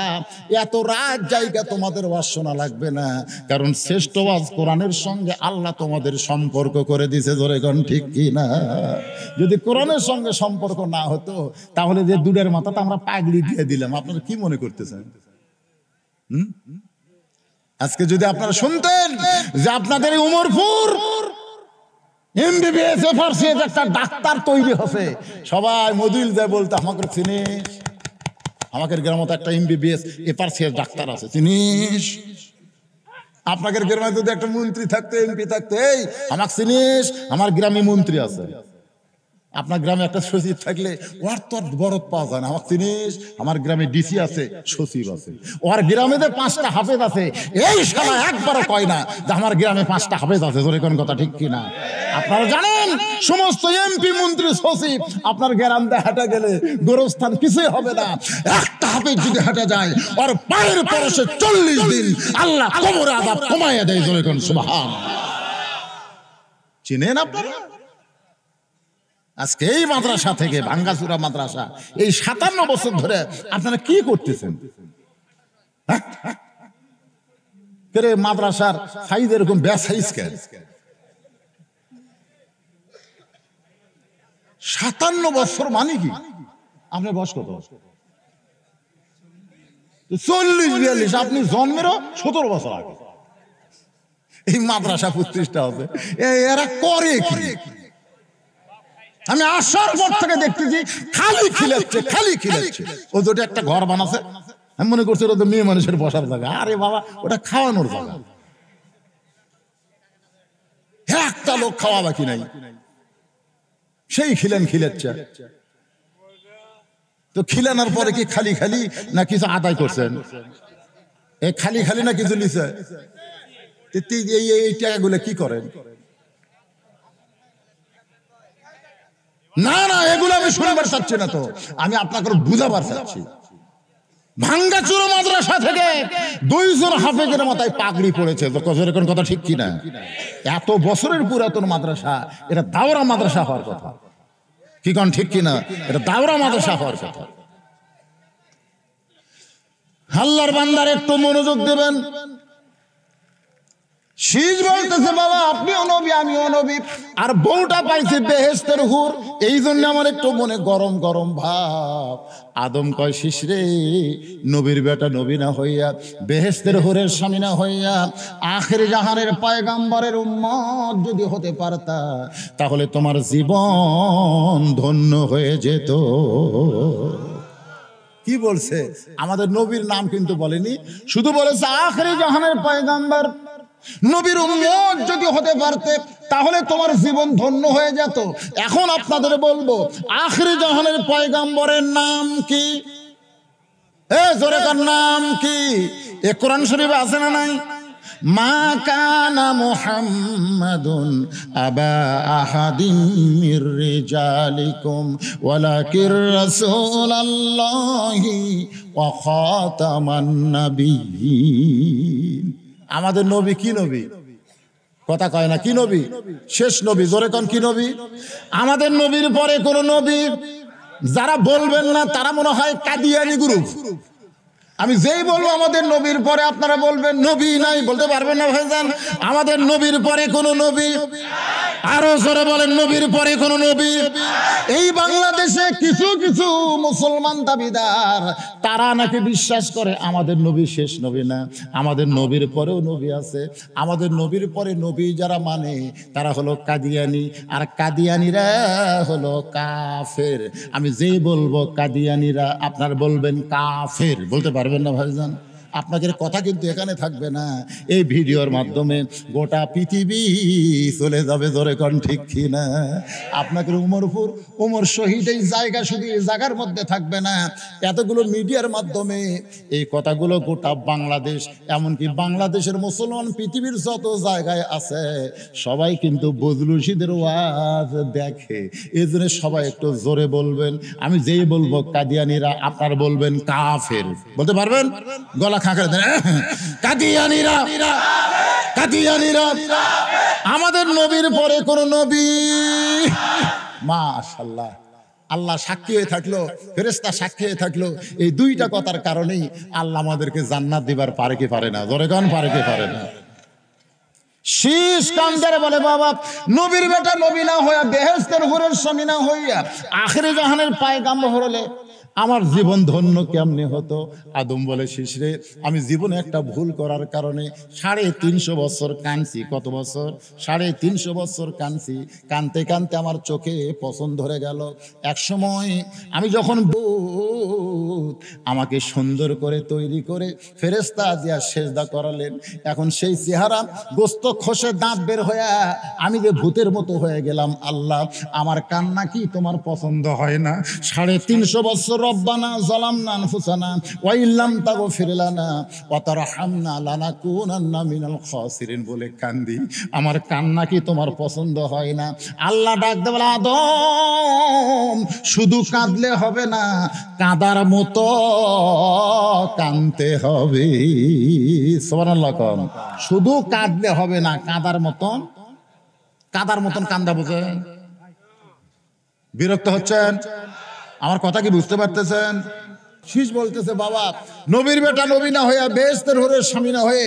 এত রাত জায়গা তোমাদের ওয়াজ শোনা লাগবে না কারণ শ্রেষ্ঠ ওয়াজ কোরআনের সঙ্গে আল্লাহ তোমাদের সম্পর্ক করে দিছে ধরে ঠিক কি না যদি কোরআনের সঙ্গে সম্পর্ক না হতো তাহলে যে দুধের মাথাটা আমরা পাগলি দিয়ে দিলাম আপনারা কি মনে করতেছেন আজকে যদি আপনারা শুনতেন যে আপনাদের উমরপুর এমবিবিএস এফআরসি একটা ডাক্তার তৈরি হচ্ছে সবাই মদিল যায় বলতে আমাকে চিনিস আমাদের গ্রামত একটা এমবিবিএস এফআরসি ডাক্তার আছে চিনিস আপনাদের গ্রামে যদি একটা মন্ত্রী থাকতো এমপি থাকতো এই আমাকে চিনিস আমার গ্রামে মন্ত্রী আছে আপনার গ্রামে একটা সচিব থাকলে ওর তো বরত পাওয়া যায় না আমার চিনিস আমার গ্রামে ডিসি আছে সচিব আছে ওর গ্রামে যে পাঁচটা হাফেজ আছে এই সময় একবারও কয় না যে আমার গ্রামে পাঁচটা হাফেজ আছে ধরে কোন কথা ঠিক কিনা আপনারা জানেন সমস্ত এমপি মন্ত্রী সচিব আপনার গ্রাম দিয়ে হাঁটা গেলে গোরস্থান কিছুই হবে না একটা হাফেজ যদি হাঁটা যায় ওর পায়ের পরশে চল্লিশ দিন আল্লাহ কবর আদাব কমাইয়া দেয় ধরে কোন সুবাহ চিনেন আপনারা আজকে এই মাদ্রাসা থেকে ভাঙ্গাচুরা মাদ্রাসা এই সাতান্ন বছর ধরে আপনারা কি করতেছেন হ্যাঁ? মাদ্রাসার সাইজ এরকম ব্যাসাইজ কেন সাতান্ন বছর মানে কি আপনার বয়স কত চল্লিশ বিয়াল্লিশ আপনি জন্মেরও সতেরো বছর আগে এই মাদ্রাসা প্রতিষ্ঠা হবে এরা করে কি আমি আসার পর থেকে দেখতেছি খালি খিলাচ্ছে খালি খিলাচ্ছে ও তো একটা ঘর বানাছে আমি মনে করছি ওটা তো মেয়ে মানুষের বসার জায়গা আরে বাবা ওটা খাওয়ানোর জায়গা একটা লোক খাওয়া বাকি নাই সেই খিলেন খিলাচ্ছে তো খিলানোর পরে কি খালি খালি না কিছু আদায় করছেন এ খালি খালি না কিছু নিছে এই টাকাগুলো কি করেন না না এগুলো আমি শুনবার চাচ্ছি না তো আমি আপনাকে বুঝাবার চাচ্ছি ভাঙ্গাচুর মাদ্রাসা থেকে দুইজন হাফেজের মাথায় পাগড়ি পড়েছে তো কোন কথা ঠিক কিনা এত বছরের পুরাতন মাদ্রাসা এটা দাওরা মাদ্রাসা হওয়ার কথা কি কন ঠিক কিনা এটা দাওরা মাদ্রাসা হওয়ার কথা হাল্লার বান্দার একটু মনোযোগ দেবেন শীষ বলতেছে বাবা আপনিও নবী আমিও নবী আর বউটা পাইছে বেহেস্তের হুর এই জন্য আমার একটু মনে গরম গরম ভাব আদম কয় শীষ রে নবীর বেটা নবী না হইয়া বেহেস্তের হুরের স্বামী না হইয়া আখের জাহানের পায়গাম্বারের উম্মত যদি হতে পারতা তাহলে তোমার জীবন ধন্য হয়ে যেত কি বলছে আমাদের নবীর নাম কিন্তু বলেনি শুধু বলেছে আখেরি জাহানের পায়গাম্বার নবীর উম্মত যদি হতে পারতে তাহলে তোমার জীবন ধন্য হয়ে যেত এখন আপনাদের বলবো আখরি জাহানের পয়গাম্বরের নাম কি এ জোরেকার নাম কি এ কোরআন শরীফ আছে না নাই মা কানা আবা আহাদিম আমাদের নবী কি নবী কথা কয় না কি নবী শেষ নবী জোরে কন কি নবী আমাদের নবীর পরে কোন নবী যারা বলবেন না তারা মনে হয় কাদিয়ানি গ্রুপ আমি যেই বলবো আমাদের নবীর পরে আপনারা বলবেন নবী নাই বলতে পারবেন না ভাইজান আমাদের নবীর পরে কোনো নবী আরো জোরে বলেন নবীর পরে কোন নবী এই বাংলাদেশে কিছু কিছু মুসলমান দাবিদার তারা নাকি বিশ্বাস করে আমাদের নবী শেষ নবী না আমাদের নবীর পরেও নবী আছে আমাদের নবীর পরে নবী যারা মানে তারা হলো কাদিয়ানি আর কাদিয়ানিরা হলো কাফের আমি যেই বলবো কাদিয়ানিরা আপনার বলবেন কাফের বলতে পারেন পারবেন না ভাইজান আপনাদের কথা কিন্তু এখানে থাকবে না এই ভিডিওর মাধ্যমে গোটা পৃথিবী চলে যাবে ধরে কন ঠিক না আপনাদের উমরপুর উমর শহীদ এই জায়গা শুধু এই জায়গার মধ্যে থাকবে না এতগুলো মিডিয়ার মাধ্যমে এই কথাগুলো গোটা বাংলাদেশ এমনকি বাংলাদেশের মুসলমান পৃথিবীর যত জায়গায় আছে সবাই কিন্তু বজলুসিদের ওয়াজ দেখে এই জন্য সবাই একটু জোরে বলবেন আমি যেই বলবো কাদিয়ানিরা আপনার বলবেন কাফের বলতে পারবেন গলা আমাদের নবীর পরে কোন নবী মাশাল্লাহ আল্লাহ সাক্ষী হয়ে থাকলো ফেরেস্তা সাক্ষী হয়ে থাকলো এই দুইটা কথার কারণেই আল্লাহ আমাদেরকে জান্নাত দিবার পারে কি পারে না জোরেগণ পারে কি পারে না শীষ কান্দারে বলে বাবা নবীর নবী না হইয়া হইয়া জাহানের আমার জীবন ধন্য কেমনে হতো আদম বলে শিশরে আমি জীবনে একটা ভুল করার কারণে সাড়ে তিনশো বছর কানছি কত বছর সাড়ে তিনশো বছর কানছি কানতে কানতে আমার চোখে পছন্দ ধরে গেল এক সময় আমি যখন ভূত আমাকে সুন্দর করে তৈরি করে ফেরেস্তা দিয়া সেজদা করালেন এখন সেই চেহারা গোস্ত খসে দাঁত বের হয়ে আমি যে ভূতের মতো হয়ে গেলাম আল্লাহ আমার কান্না কি তোমার পছন্দ হয় না সাড়ে তিনশো বছর রব্বানা জালামনা আনফুসানা ওয়া ইল্লাম তাগফির লানা ওয়া তারহামনা লানাকুনান্না মিনাল খাসিরিন বলে কান্দি আমার কান্না কি তোমার পছন্দ হয় না আল্লাহ ডাক দেবে আদম শুধু কাঁদলে হবে না কাঁদার মতো কাঁদতে হবে সুবহানাল্লাহ কন শুধু কাঁদলে হবে না কাঁদার মতন কাঁদার মতন কান্দা বোঝে বিরক্ত হচ্ছেন আমার কথা কি বুঝতে পারতেছেন শীষ বলতেছে বাবা নবীর বেটা নবী না হয়ে বেহস্তের হরে স্বামী না হয়ে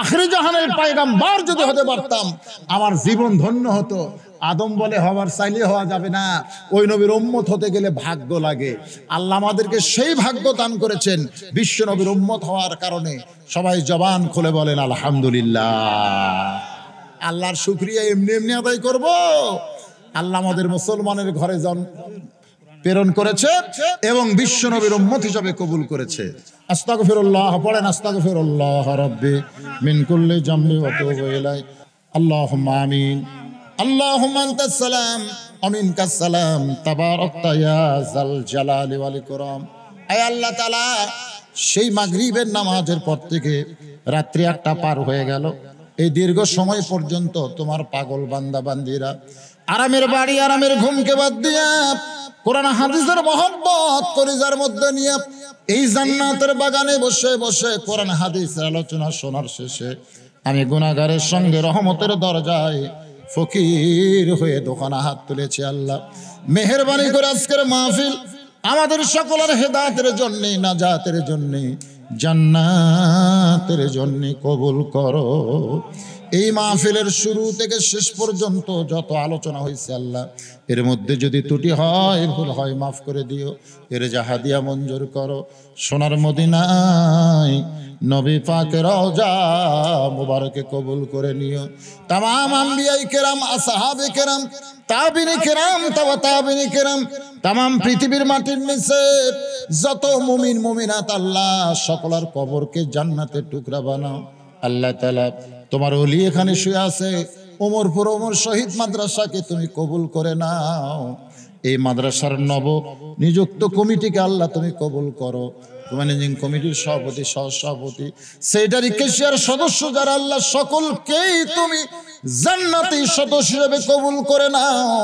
আখরি জাহানের বার যদি হতে পারতাম আমার জীবন ধন্য হতো আদম বলে হবার চাইলে হওয়া যাবে না ওই নবীর উম্মত হতে গেলে ভাগ্য লাগে আল্লাহ আমাদেরকে সেই ভাগ্য দান করেছেন বিশ্ব নবীর উম্মত হওয়ার কারণে সবাই জবান খুলে বলেন আলহামদুলিল্লাহ আল্লাহর শুক্রিয়া এমনি এমনি আদায় করব আল্লাহ আমাদের মুসলমানের ঘরে জন প্রেরণ করেছে এবং বিশ্ব নবীর উম্মত হিসাবে কবুল করেছে পড়েন আস্তাগফিরুল্লাহ পড়েন মিন কুল্লি রব্বে ওয়া জাম্বি অত আল্লাহ আমিন আনতাস সালাম অমিন ইয়া জাল জালালি ওয়াল ইকরাম আয় আল্লাহ তালা সেই মাগরিবের নামাজের পর থেকে রাত্রি একটা পার হয়ে গেল এই দীর্ঘ সময় পর্যন্ত তোমার পাগল বান্দা বান্দিরা আরামের বাড়ি আরামের ঘুমকে বাদ দিয়া কোরআন হাদিসের মহব্বত করিজার মধ্যে নিয়ে এই জান্নাতের বাগানে বসে বসে কোরআন হাদিসের আলোচনা শোনার শেষে আমি গুনাগারের সঙ্গে রহমতের দরজায় ফকির হয়ে দোকানে হাত তুলেছি আল্লাহ মেহরবানি করে আজকের মাহফিল আমাদের সকলের হেদায়তের জন্যে নাজাতের জন্যে জান্নাতের জন্যে কবুল করো এই মাহফিলের শুরু থেকে শেষ পর্যন্ত যত আলোচনা হয়েছে আল্লাহ এর মধ্যে যদি ত্রুটি হয় ভুল হয় মাফ করে দিও এর জাহাদিয়া মঞ্জুর করো সোনার মদিনায় নবী পাকে রওজা মুবারকে কবুল করে নিও তাম আম্বিয়াই কেরাম আসাহাবে কেরাম তাবিনী কেরাম তাবা তাবিনী কেরাম তাম পৃথিবীর মাটির নিচে যত মুমিন মুমিনাত আল্লাহ সকলার কবরকে জান্নাতের টুকরা বানাও আল্লাহ তালা তোমার অলি এখানে শুয়ে আছে ওমরপুর ওমর শহীদ মাদ্রাসাকে তুমি কবুল করে নাও এই মাদ্রাসার নব নিযুক্ত কমিটিকে আল্লাহ তুমি কবুল করো ম্যানেজিং কমিটির সভাপতি সহ সভাপতি সেটারি কেশিয়ার সদস্য যারা আল্লাহ সকলকেই তুমি জান্নাতি সদস্য হিসেবে কবুল করে নাও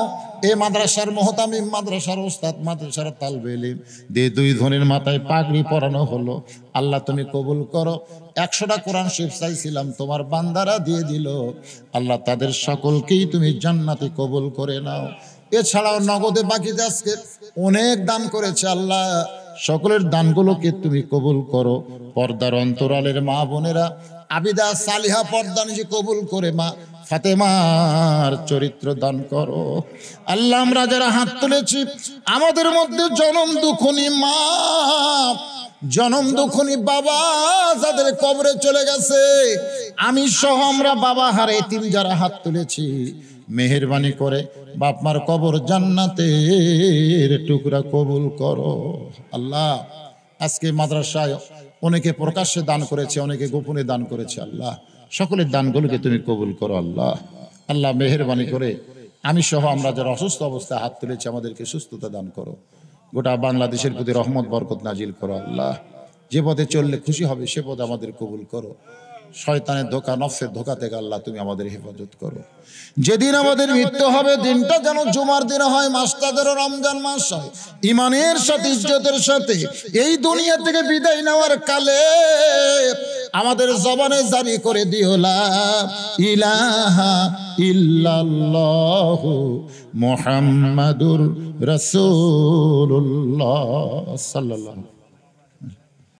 এ মাদ্রাসার মহতামিম মাদ্রাসার ওস্তাদ মাদ্রাসার তালবেলিম দে দুই ধনির মাথায় পাগড়ি পরানো হলো আল্লাহ তুমি কবুল করো একশোটা কোরআন শিফ চাইছিলাম তোমার বান্দারা দিয়ে দিল আল্লাহ তাদের সকলকেই তুমি জান্নাতি কবুল করে নাও এছাড়াও নগদে বাকি আজকে অনেক দান করেছে আল্লাহ সকলের দানগুলোকে তুমি কবুল করো পর্দার অন্তরালের মা বোনেরা আবিদা সালিহা পর্দা নিজে কবুল করে মা ফাতেমার চরিত্র দান করো আল্লাহ আমরা যারা হাত তুলেছি আমাদের মধ্যে জনম দুখনি মা জনম দুখনি বাবা যাদের কবরে চলে গেছে আমি সহ আমরা বাবা হারে তিন যারা হাত তুলেছি মেহরবানি করে বাপমার কবর জান্নাতে টুকরা কবুল করো আল্লাহ আজকে মাদ্রাসায় অনেকে প্রকাশ্যে দান করেছে অনেকে গোপনে দান করেছে আল্লাহ সকলের দানগুলোকে তুমি কবুল করো আল্লাহ আল্লাহ মেহরবানি করে আমি সহ আমরা যারা অসুস্থ অবস্থায় হাত তুলেছি আমাদেরকে সুস্থতা দান করো গোটা বাংলাদেশের প্রতি রহমত বরকত নাজিল করো আল্লাহ যে পথে চললে খুশি হবে সে পথে আমাদের কবুল করো শয়তানের ধোকা নফের ধোকা থেকে আল্লাহ তুমি আমাদের হেফাজত করো যেদিন আমাদের মৃত্যু হবে দিনটা যেন জুমার দিন হয় মাস্টাদেরও রমজান মাস হয় ইমানের সাথে ইজ্জতের সাথে এই দুনিয়া থেকে বিদায় নেওয়ার কালে আমাদের জবানে জারি করে দিহলা ইলাহা ইল্লাল্লাহ